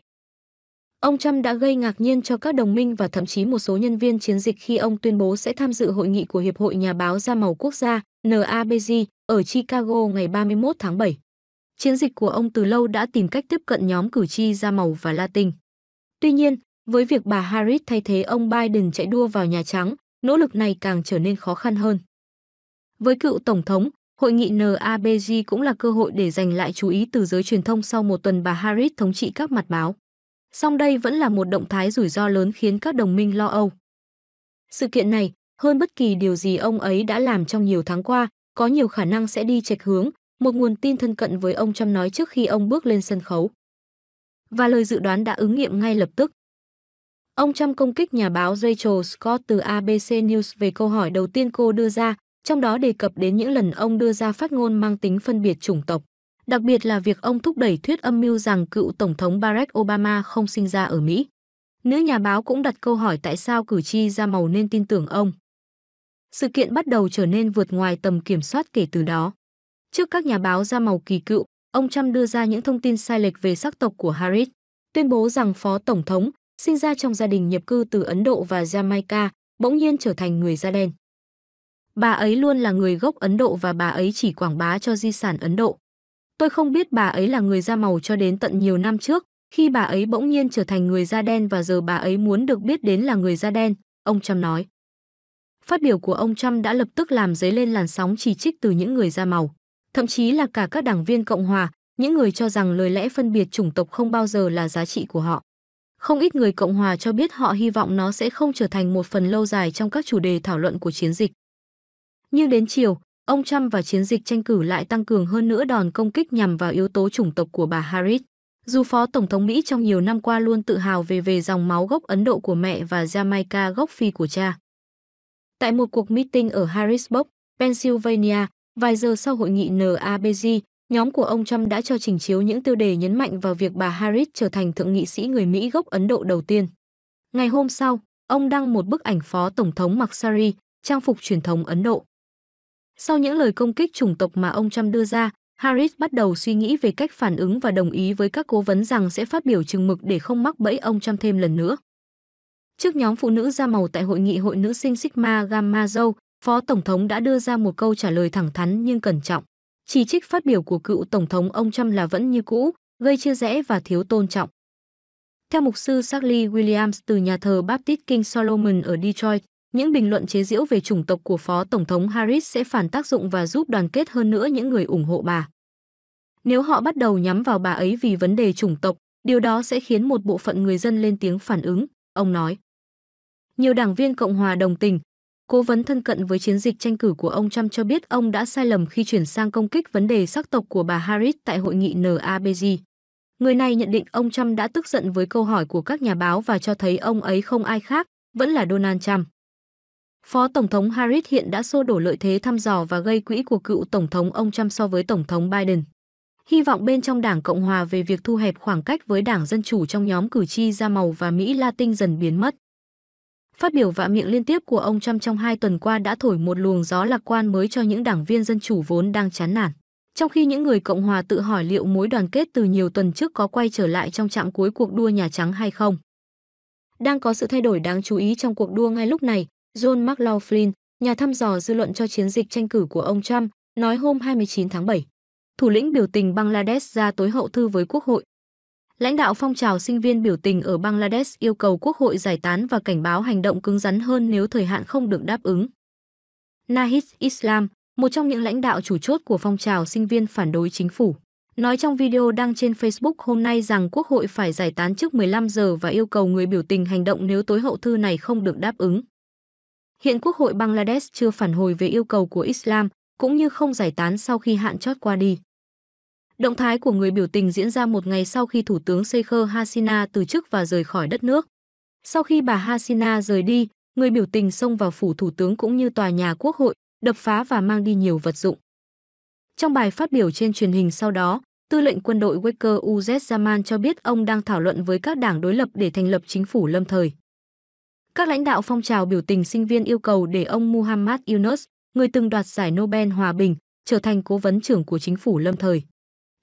Ông Trump đã gây ngạc nhiên cho các đồng minh và thậm chí một số nhân viên chiến dịch khi ông tuyên bố sẽ tham dự hội nghị của Hiệp hội Nhà báo Da màu Quốc gia NABG ở Chicago ngày 31 tháng 7. Chiến dịch của ông từ lâu đã tìm cách tiếp cận nhóm cử tri da màu và Latin. Tuy nhiên, với việc bà Harris thay thế ông Biden chạy đua vào Nhà Trắng, nỗ lực này càng trở nên khó khăn hơn. Với cựu Tổng thống, Hội nghị NABG cũng là cơ hội để giành lại chú ý từ giới truyền thông sau một tuần bà Harris thống trị các mặt báo. Song đây vẫn là một động thái rủi ro lớn khiến các đồng minh lo âu. Sự kiện này, hơn bất kỳ điều gì ông ấy đã làm trong nhiều tháng qua, có nhiều khả năng sẽ đi chệch hướng, một nguồn tin thân cận với ông Trump nói trước khi ông bước lên sân khấu. Và lời dự đoán đã ứng nghiệm ngay lập tức. Ông Trump công kích nhà báo Rachel Scott từ ABC News về câu hỏi đầu tiên cô đưa ra, trong đó đề cập đến những lần ông đưa ra phát ngôn mang tính phân biệt chủng tộc, đặc biệt là việc ông thúc đẩy thuyết âm mưu rằng cựu Tổng thống Barack Obama không sinh ra ở Mỹ. Nữ nhà báo cũng đặt câu hỏi tại sao cử tri ra màu nên tin tưởng ông. Sự kiện bắt đầu trở nên vượt ngoài tầm kiểm soát kể từ đó. Trước các nhà báo ra màu kỳ cựu, ông Trump đưa ra những thông tin sai lệch về sắc tộc của Harris, tuyên bố rằng phó tổng thống sinh ra trong gia đình nhập cư từ Ấn Độ và Jamaica, bỗng nhiên trở thành người da đen. Bà ấy luôn là người gốc Ấn Độ và bà ấy chỉ quảng bá cho di sản Ấn Độ. Tôi không biết bà ấy là người da màu cho đến tận nhiều năm trước, khi bà ấy bỗng nhiên trở thành người da đen và giờ bà ấy muốn được biết đến là người da đen, ông Trump nói. Phát biểu của ông Trump đã lập tức làm dấy lên làn sóng chỉ trích từ những người da màu, thậm chí là cả các đảng viên Cộng hòa, những người cho rằng lời lẽ phân biệt chủng tộc không bao giờ là giá trị của họ. Không ít người Cộng hòa cho biết họ hy vọng nó sẽ không trở thành một phần lâu dài trong các chủ đề thảo luận của chiến dịch. Nhưng đến chiều, ông Trump và chiến dịch tranh cử lại tăng cường hơn nữa đòn công kích nhằm vào yếu tố chủng tộc của bà Harris. Dù Phó Tổng thống Mỹ trong nhiều năm qua luôn tự hào về về dòng máu gốc Ấn Độ của mẹ và Jamaica gốc Phi của cha. Tại một cuộc meeting ở Harrisburg, Pennsylvania, vài giờ sau hội nghị NABG, nhóm của ông Trump đã cho trình chiếu những tiêu đề nhấn mạnh vào việc bà Harris trở thành thượng nghị sĩ người Mỹ gốc Ấn Độ đầu tiên. Ngày hôm sau, ông đăng một bức ảnh Phó Tổng thống mặc sari, trang phục truyền thống Ấn Độ. Sau những lời công kích chủng tộc mà ông Trump đưa ra, Harris bắt đầu suy nghĩ về cách phản ứng và đồng ý với các cố vấn rằng sẽ phát biểu chừng mực để không mắc bẫy ông Trump thêm lần nữa. Trước nhóm phụ nữ da màu tại hội nghị hội nữ sinh Sigma Gamma Rho, Phó Tổng thống đã đưa ra một câu trả lời thẳng thắn nhưng cẩn trọng. Chỉ trích phát biểu của cựu Tổng thống ông Trump là vẫn như cũ, gây chia rẽ và thiếu tôn trọng. Theo mục sư Charlie Williams từ nhà thờ Baptist King Solomon ở Detroit, những bình luận chế giễu về chủng tộc của Phó Tổng thống Harris sẽ phản tác dụng và giúp đoàn kết hơn nữa những người ủng hộ bà. Nếu họ bắt đầu nhắm vào bà ấy vì vấn đề chủng tộc, điều đó sẽ khiến một bộ phận người dân lên tiếng phản ứng, ông nói. Nhiều đảng viên Cộng hòa đồng tình, cố vấn thân cận với chiến dịch tranh cử của ông Trump cho biết ông đã sai lầm khi chuyển sang công kích vấn đề sắc tộc của bà Harris tại hội nghị NABG. Người này nhận định ông Trump đã tức giận với câu hỏi của các nhà báo và cho thấy ông ấy không ai khác, vẫn là Donald Trump. Phó Tổng thống Harris hiện đã xô đổ lợi thế thăm dò và gây quỹ của cựu Tổng thống ông Trump so với Tổng thống Biden. Hy vọng bên trong Đảng Cộng Hòa về việc thu hẹp khoảng cách với Đảng Dân Chủ trong nhóm cử tri da màu và Mỹ Latin dần biến mất. Phát biểu vạ miệng liên tiếp của ông Trump trong hai tuần qua đã thổi một luồng gió lạc quan mới cho những đảng viên Dân Chủ vốn đang chán nản. Trong khi những người Cộng Hòa tự hỏi liệu mối đoàn kết từ nhiều tuần trước có quay trở lại trong trạng cuối cuộc đua Nhà Trắng hay không. Đang có sự thay đổi đáng chú ý trong cuộc đua ngay lúc này, John McLaughlin, nhà thăm dò dư luận cho chiến dịch tranh cử của ông Trump, nói hôm 29 tháng 7. Thủ lĩnh biểu tình Bangladesh ra tối hậu thư với Quốc hội. Lãnh đạo phong trào sinh viên biểu tình ở Bangladesh yêu cầu Quốc hội giải tán và cảnh báo hành động cứng rắn hơn nếu thời hạn không được đáp ứng. Nahid Islam, một trong những lãnh đạo chủ chốt của phong trào sinh viên phản đối chính phủ, nói trong video đăng trên Facebook hôm nay rằng Quốc hội phải giải tán trước 15 giờ và yêu cầu người biểu tình hành động nếu tối hậu thư này không được đáp ứng. Hiện Quốc hội Bangladesh chưa phản hồi về yêu cầu của Islam, cũng như không giải tán sau khi hạn chót qua đi. Động thái của người biểu tình diễn ra một ngày sau khi Thủ tướng Sheikh Hasina từ chức và rời khỏi đất nước. Sau khi bà Hasina rời đi, người biểu tình xông vào phủ Thủ tướng cũng như tòa nhà Quốc hội, đập phá và mang đi nhiều vật dụng. Trong bài phát biểu trên truyền hình sau đó, Tư lệnh quân đội Waker Uz Zaman cho biết ông đang thảo luận với các đảng đối lập để thành lập chính phủ lâm thời. Các lãnh đạo phong trào biểu tình sinh viên yêu cầu để ông Muhammad Yunus, người từng đoạt giải Nobel Hòa Bình, trở thành cố vấn trưởng của chính phủ lâm thời.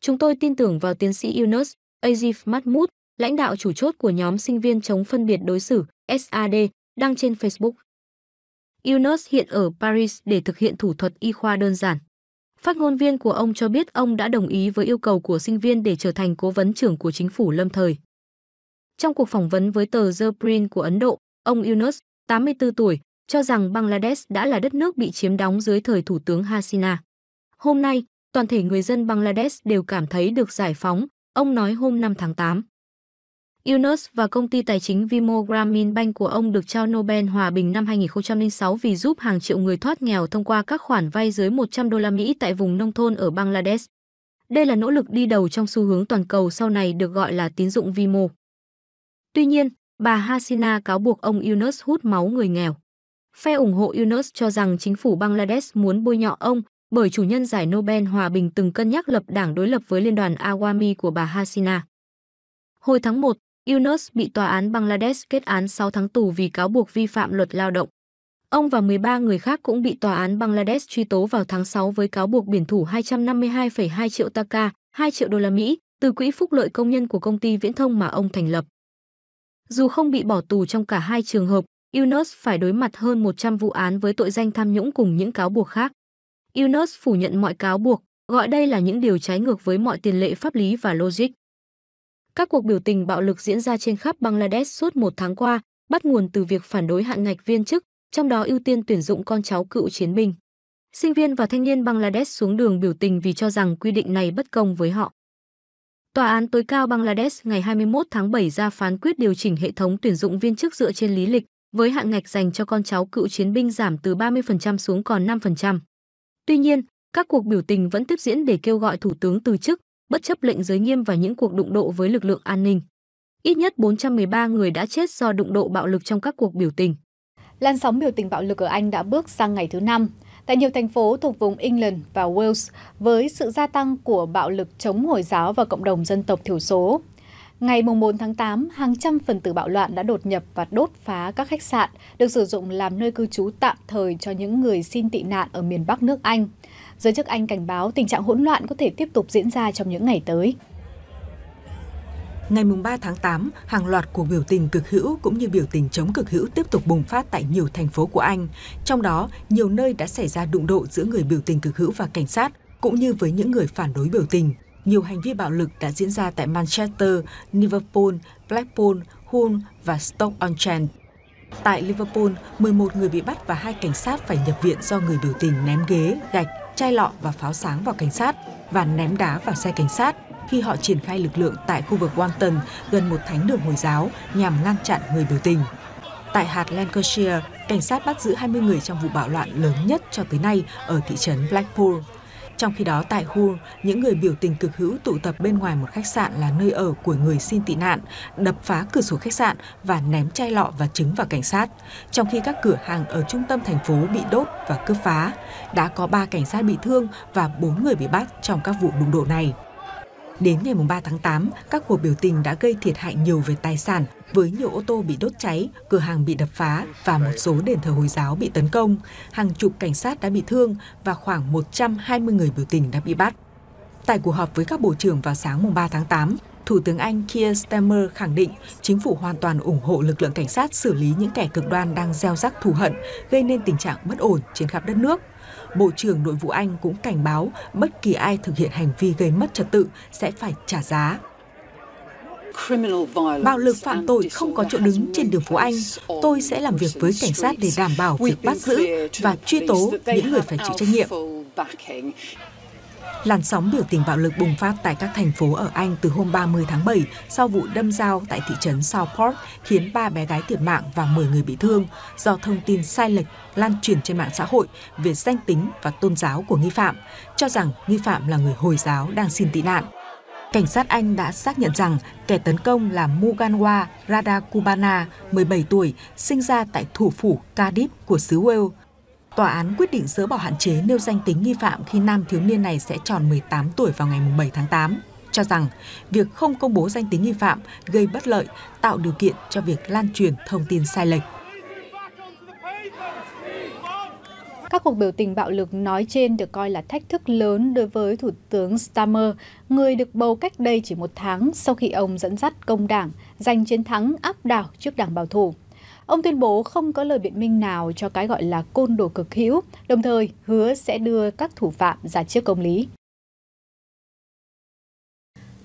Chúng tôi tin tưởng vào tiến sĩ Yunus, Azif Mahmoud, lãnh đạo chủ chốt của nhóm sinh viên chống phân biệt đối xử SAD, đăng trên Facebook. Yunus hiện ở Paris để thực hiện thủ thuật y khoa đơn giản. Phát ngôn viên của ông cho biết ông đã đồng ý với yêu cầu của sinh viên để trở thành cố vấn trưởng của chính phủ lâm thời. Trong cuộc phỏng vấn với tờ The Print của Ấn Độ, Ông Yunus, 84 tuổi, cho rằng Bangladesh đã là đất nước bị chiếm đóng dưới thời Thủ tướng Hasina. Hôm nay, toàn thể người dân Bangladesh đều cảm thấy được giải phóng, ông nói hôm 5 tháng 8. Yunus và công ty tài chính Vimo Grameen Bank của ông được trao Nobel Hòa bình năm 2006 vì giúp hàng triệu người thoát nghèo thông qua các khoản vay dưới 100 đô la Mỹ tại vùng nông thôn ở Bangladesh. Đây là nỗ lực đi đầu trong xu hướng toàn cầu sau này được gọi là tín dụng vi mô. Tuy nhiên, bà Hasina cáo buộc ông Yunus hút máu người nghèo. Phe ủng hộ Yunus cho rằng chính phủ Bangladesh muốn bôi nhọ ông bởi chủ nhân giải Nobel Hòa Bình từng cân nhắc lập đảng đối lập với Liên đoàn Awami của bà Hasina. Hồi tháng 1, Yunus bị tòa án Bangladesh kết án 6 tháng tù vì cáo buộc vi phạm luật lao động. Ông và 13 người khác cũng bị tòa án Bangladesh truy tố vào tháng 6 với cáo buộc biển thủ 252,2 triệu taka, 2 triệu đô la Mỹ từ quỹ phúc lợi công nhân của công ty viễn thông mà ông thành lập. Dù không bị bỏ tù trong cả hai trường hợp, Yunus phải đối mặt hơn 100 vụ án với tội danh tham nhũng cùng những cáo buộc khác. Yunus phủ nhận mọi cáo buộc, gọi đây là những điều trái ngược với mọi tiền lệ pháp lý và logic. Các cuộc biểu tình bạo lực diễn ra trên khắp Bangladesh suốt một tháng qua, bắt nguồn từ việc phản đối hạn ngạch viên chức, trong đó ưu tiên tuyển dụng con cháu cựu chiến binh. Sinh viên và thanh niên Bangladesh xuống đường biểu tình vì cho rằng quy định này bất công với họ. Tòa án tối cao Bangladesh ngày 21 tháng 7 ra phán quyết điều chỉnh hệ thống tuyển dụng viên chức dựa trên lý lịch, với hạn ngạch dành cho con cháu cựu chiến binh giảm từ 30% xuống còn 5%. Tuy nhiên, các cuộc biểu tình vẫn tiếp diễn để kêu gọi thủ tướng từ chức, bất chấp lệnh giới nghiêm và những cuộc đụng độ với lực lượng an ninh. Ít nhất 413 người đã chết do đụng độ bạo lực trong các cuộc biểu tình. Lan sóng biểu tình bạo lực ở Anh đã bước sang ngày thứ năm tại nhiều thành phố thuộc vùng England và Wales với sự gia tăng của bạo lực chống Hồi giáo và cộng đồng dân tộc thiểu số. Ngày 4 tháng 8, hàng trăm phần tử bạo loạn đã đột nhập và đốt phá các khách sạn được sử dụng làm nơi cư trú tạm thời cho những người xin tị nạn ở miền Bắc nước Anh. Giới chức Anh cảnh báo tình trạng hỗn loạn có thể tiếp tục diễn ra trong những ngày tới. Ngày 3 tháng 8, hàng loạt cuộc biểu tình cực hữu cũng như biểu tình chống cực hữu tiếp tục bùng phát tại nhiều thành phố của Anh. Trong đó, nhiều nơi đã xảy ra đụng độ giữa người biểu tình cực hữu và cảnh sát, cũng như với những người phản đối biểu tình. Nhiều hành vi bạo lực đã diễn ra tại Manchester, Liverpool, Blackpool, Hull và Stoke-on-Trent. Tại Liverpool, 11 người bị bắt và hai cảnh sát phải nhập viện do người biểu tình ném ghế, gạch, chai lọ và pháo sáng vào cảnh sát và ném đá vào xe cảnh sát khi họ triển khai lực lượng tại khu vực Wanton gần một thánh đường Hồi giáo nhằm ngăn chặn người biểu tình. Tại hạt Lancashire, cảnh sát bắt giữ 20 người trong vụ bạo loạn lớn nhất cho tới nay ở thị trấn Blackpool. Trong khi đó tại Hull, những người biểu tình cực hữu tụ tập bên ngoài một khách sạn là nơi ở của người xin tị nạn, đập phá cửa sổ khách sạn và ném chai lọ và trứng vào cảnh sát, trong khi các cửa hàng ở trung tâm thành phố bị đốt và cướp phá. Đã có 3 cảnh sát bị thương và 4 người bị bắt trong các vụ đụng độ này. Đến ngày 3 tháng 8, các cuộc biểu tình đã gây thiệt hại nhiều về tài sản, với nhiều ô tô bị đốt cháy, cửa hàng bị đập phá và một số đền thờ Hồi giáo bị tấn công. Hàng chục cảnh sát đã bị thương và khoảng 120 người biểu tình đã bị bắt. Tại cuộc họp với các bộ trưởng vào sáng 3 tháng 8, Thủ tướng Anh Keir Starmer khẳng định chính phủ hoàn toàn ủng hộ lực lượng cảnh sát xử lý những kẻ cực đoan đang gieo rắc thù hận, gây nên tình trạng bất ổn trên khắp đất nước. Bộ trưởng Nội vụ Anh cũng cảnh báo bất kỳ ai thực hiện hành vi gây mất trật tự sẽ phải trả giá. Bạo lực phạm tội không có chỗ đứng trên đường phố Anh. Tôi sẽ làm việc với cảnh sát để đảm bảo việc bắt giữ và truy tố những người phải chịu trách nhiệm. Làn sóng biểu tình bạo lực bùng phát tại các thành phố ở Anh từ hôm 30 tháng 7 sau vụ đâm dao tại thị trấn Southport khiến ba bé gái thiệt mạng và 10 người bị thương do thông tin sai lệch lan truyền trên mạng xã hội về danh tính và tôn giáo của nghi phạm, cho rằng nghi phạm là người Hồi giáo đang xin tị nạn. Cảnh sát Anh đã xác nhận rằng kẻ tấn công là Muganwa Radakubana, 17 tuổi, sinh ra tại thủ phủ Cardiff của xứ Wales. Tòa án quyết định dỡ bỏ hạn chế nêu danh tính nghi phạm khi nam thiếu niên này sẽ tròn 18 tuổi vào ngày 7 tháng 8, cho rằng việc không công bố danh tính nghi phạm gây bất lợi, tạo điều kiện cho việc lan truyền thông tin sai lệch. Các cuộc biểu tình bạo lực nói trên được coi là thách thức lớn đối với Thủ tướng Stammer, người được bầu cách đây chỉ một tháng sau khi ông dẫn dắt công đảng giành chiến thắng áp đảo trước đảng bảo thủ. Ông tuyên bố không có lời biện minh nào cho cái gọi là côn đồ cực hữu, đồng thời hứa sẽ đưa các thủ phạm ra trước công lý.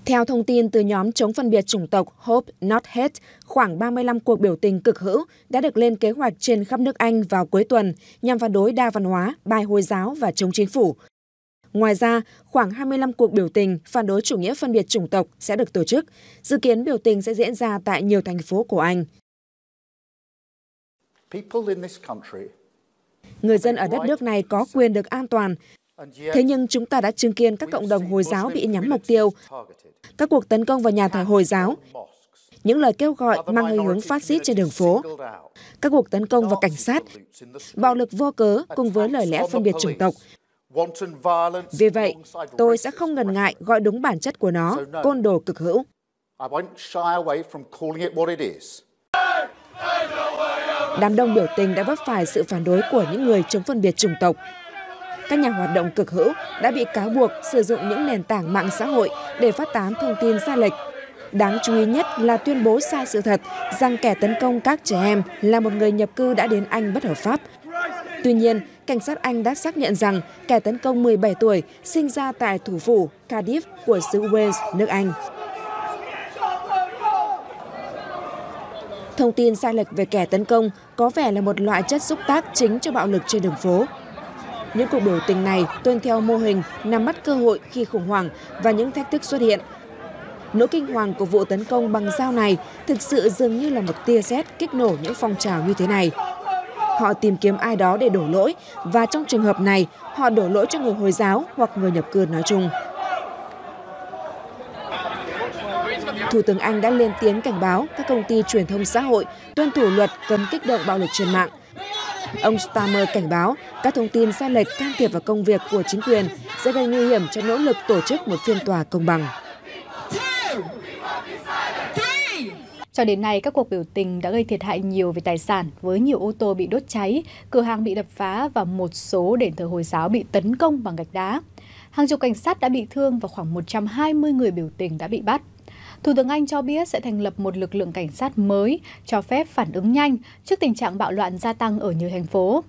Theo thông tin từ nhóm chống phân biệt chủng tộc Hope Not Hate, khoảng 35 cuộc biểu tình cực hữu đã được lên kế hoạch trên khắp nước Anh vào cuối tuần nhằm phản đối đa văn hóa, bài Hồi giáo và chống chính phủ. Ngoài ra, khoảng 25 cuộc biểu tình phản đối chủ nghĩa phân biệt chủng tộc sẽ được tổ chức. Dự kiến biểu tình sẽ diễn ra tại nhiều thành phố của Anh. Người dân ở đất nước này có quyền được an toàn, Thế nhưng chúng ta đã chứng kiến các cộng đồng Hồi giáo bị nhắm mục tiêu, các cuộc tấn công vào nhà thờ Hồi giáo, những lời kêu gọi mang hơi hướng phát xít trên đường phố, các cuộc tấn công vào cảnh sát, bạo lực vô cớ cùng với lời lẽ phân biệt chủng tộc. Vì vậy, tôi sẽ không ngần ngại gọi đúng bản chất của nó, côn đồ cực hữu. Đám đông biểu tình đã vấp phải sự phản đối của những người chống phân biệt chủng tộc. Các nhà hoạt động cực hữu đã bị cáo buộc sử dụng những nền tảng mạng xã hội để phát tán thông tin sai lệch. Đáng chú ý nhất là tuyên bố sai sự thật rằng kẻ tấn công các trẻ em là một người nhập cư đã đến Anh bất hợp pháp. Tuy nhiên, cảnh sát Anh đã xác nhận rằng kẻ tấn công 17 tuổi sinh ra tại thủ phủ Cardiff của xứ Wales, nước Anh. Thông tin sai lệch về kẻ tấn công có vẻ là một loại chất xúc tác chính cho bạo lực trên đường phố. Những cuộc biểu tình này tuân theo mô hình nắm bắt cơ hội khi khủng hoảng và những thách thức xuất hiện. Nỗi kinh hoàng của vụ tấn công bằng dao này thực sự dường như là một tia sét kích nổ những phong trào như thế này. Họ tìm kiếm ai đó để đổ lỗi và trong trường hợp này, họ đổ lỗi cho người Hồi giáo hoặc người nhập cư nói chung. Thủ tướng Anh đã lên tiếng cảnh báo các công ty truyền thông xã hội tuân thủ luật cấm kích động bạo lực trên mạng. Ông Stammer cảnh báo các thông tin sai lệch can thiệp vào công việc của chính quyền sẽ gây nguy hiểm cho nỗ lực tổ chức một phiên tòa công bằng. Cho đến nay, các cuộc biểu tình đã gây thiệt hại nhiều về tài sản, với nhiều ô tô bị đốt cháy, cửa hàng bị đập phá và một số đền thờ Hồi giáo bị tấn công bằng gạch đá. Hàng chục cảnh sát đã bị thương và khoảng 120 người biểu tình đã bị bắt. Thủ tướng Anh cho biết sẽ thành lập một lực lượng cảnh sát mới cho phép phản ứng nhanh trước tình trạng bạo loạn gia tăng ở nhiều thành phố.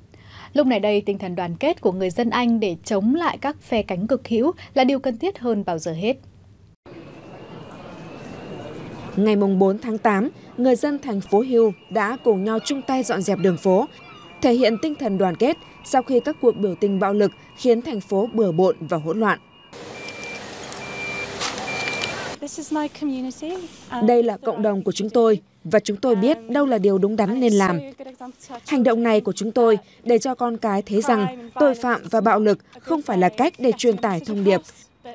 Lúc này đây, tinh thần đoàn kết của người dân Anh để chống lại các phe cánh cực hữu là điều cần thiết hơn bao giờ hết. Ngày 4 tháng 8, người dân thành phố Hill đã cùng nhau chung tay dọn dẹp đường phố, thể hiện tinh thần đoàn kết sau khi các cuộc biểu tình bạo lực khiến thành phố bừa bộn và hỗn loạn. Đây là cộng đồng của chúng tôi và chúng tôi biết đâu là điều đúng đắn nên làm. Hành động này của chúng tôi để cho con cái thấy rằng tội phạm và bạo lực không phải là cách để truyền tải thông điệp,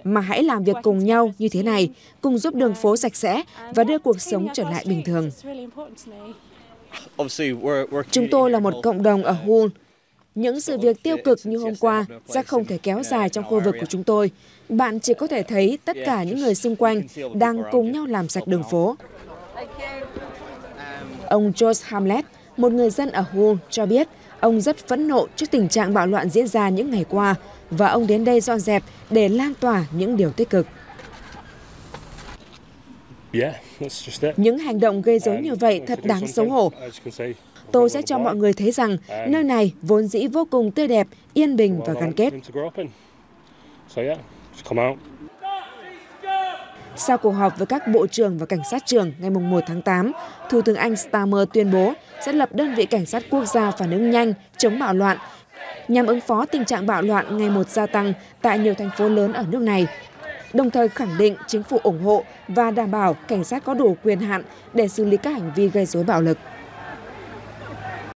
mà hãy làm việc cùng nhau như thế này, cùng giúp đường phố sạch sẽ và đưa cuộc sống trở lại bình thường. Chúng tôi là một cộng đồng ở Hull. Những sự việc tiêu cực như hôm qua sẽ không thể kéo dài trong khu vực của chúng tôi, bạn chỉ có thể thấy tất cả những người xung quanh đang cùng nhau làm sạch đường phố. Ông George Hamlet, một người dân ở Hull, cho biết ông rất phẫn nộ trước tình trạng bạo loạn diễn ra những ngày qua và ông đến đây dọn dẹp để lan tỏa những điều tích cực. Những hành động gây rối như vậy thật đáng xấu hổ. Tôi sẽ cho mọi người thấy rằng nơi này vốn dĩ vô cùng tươi đẹp, yên bình và gắn kết. Sau cuộc họp với các bộ trưởng và cảnh sát trưởng ngày 1 tháng 8, Thủ tướng Anh Starmer tuyên bố sẽ lập đơn vị cảnh sát quốc gia phản ứng nhanh chống bạo loạn nhằm ứng phó tình trạng bạo loạn ngày một gia tăng tại nhiều thành phố lớn ở nước này, đồng thời khẳng định chính phủ ủng hộ và đảm bảo cảnh sát có đủ quyền hạn để xử lý các hành vi gây rối bạo lực.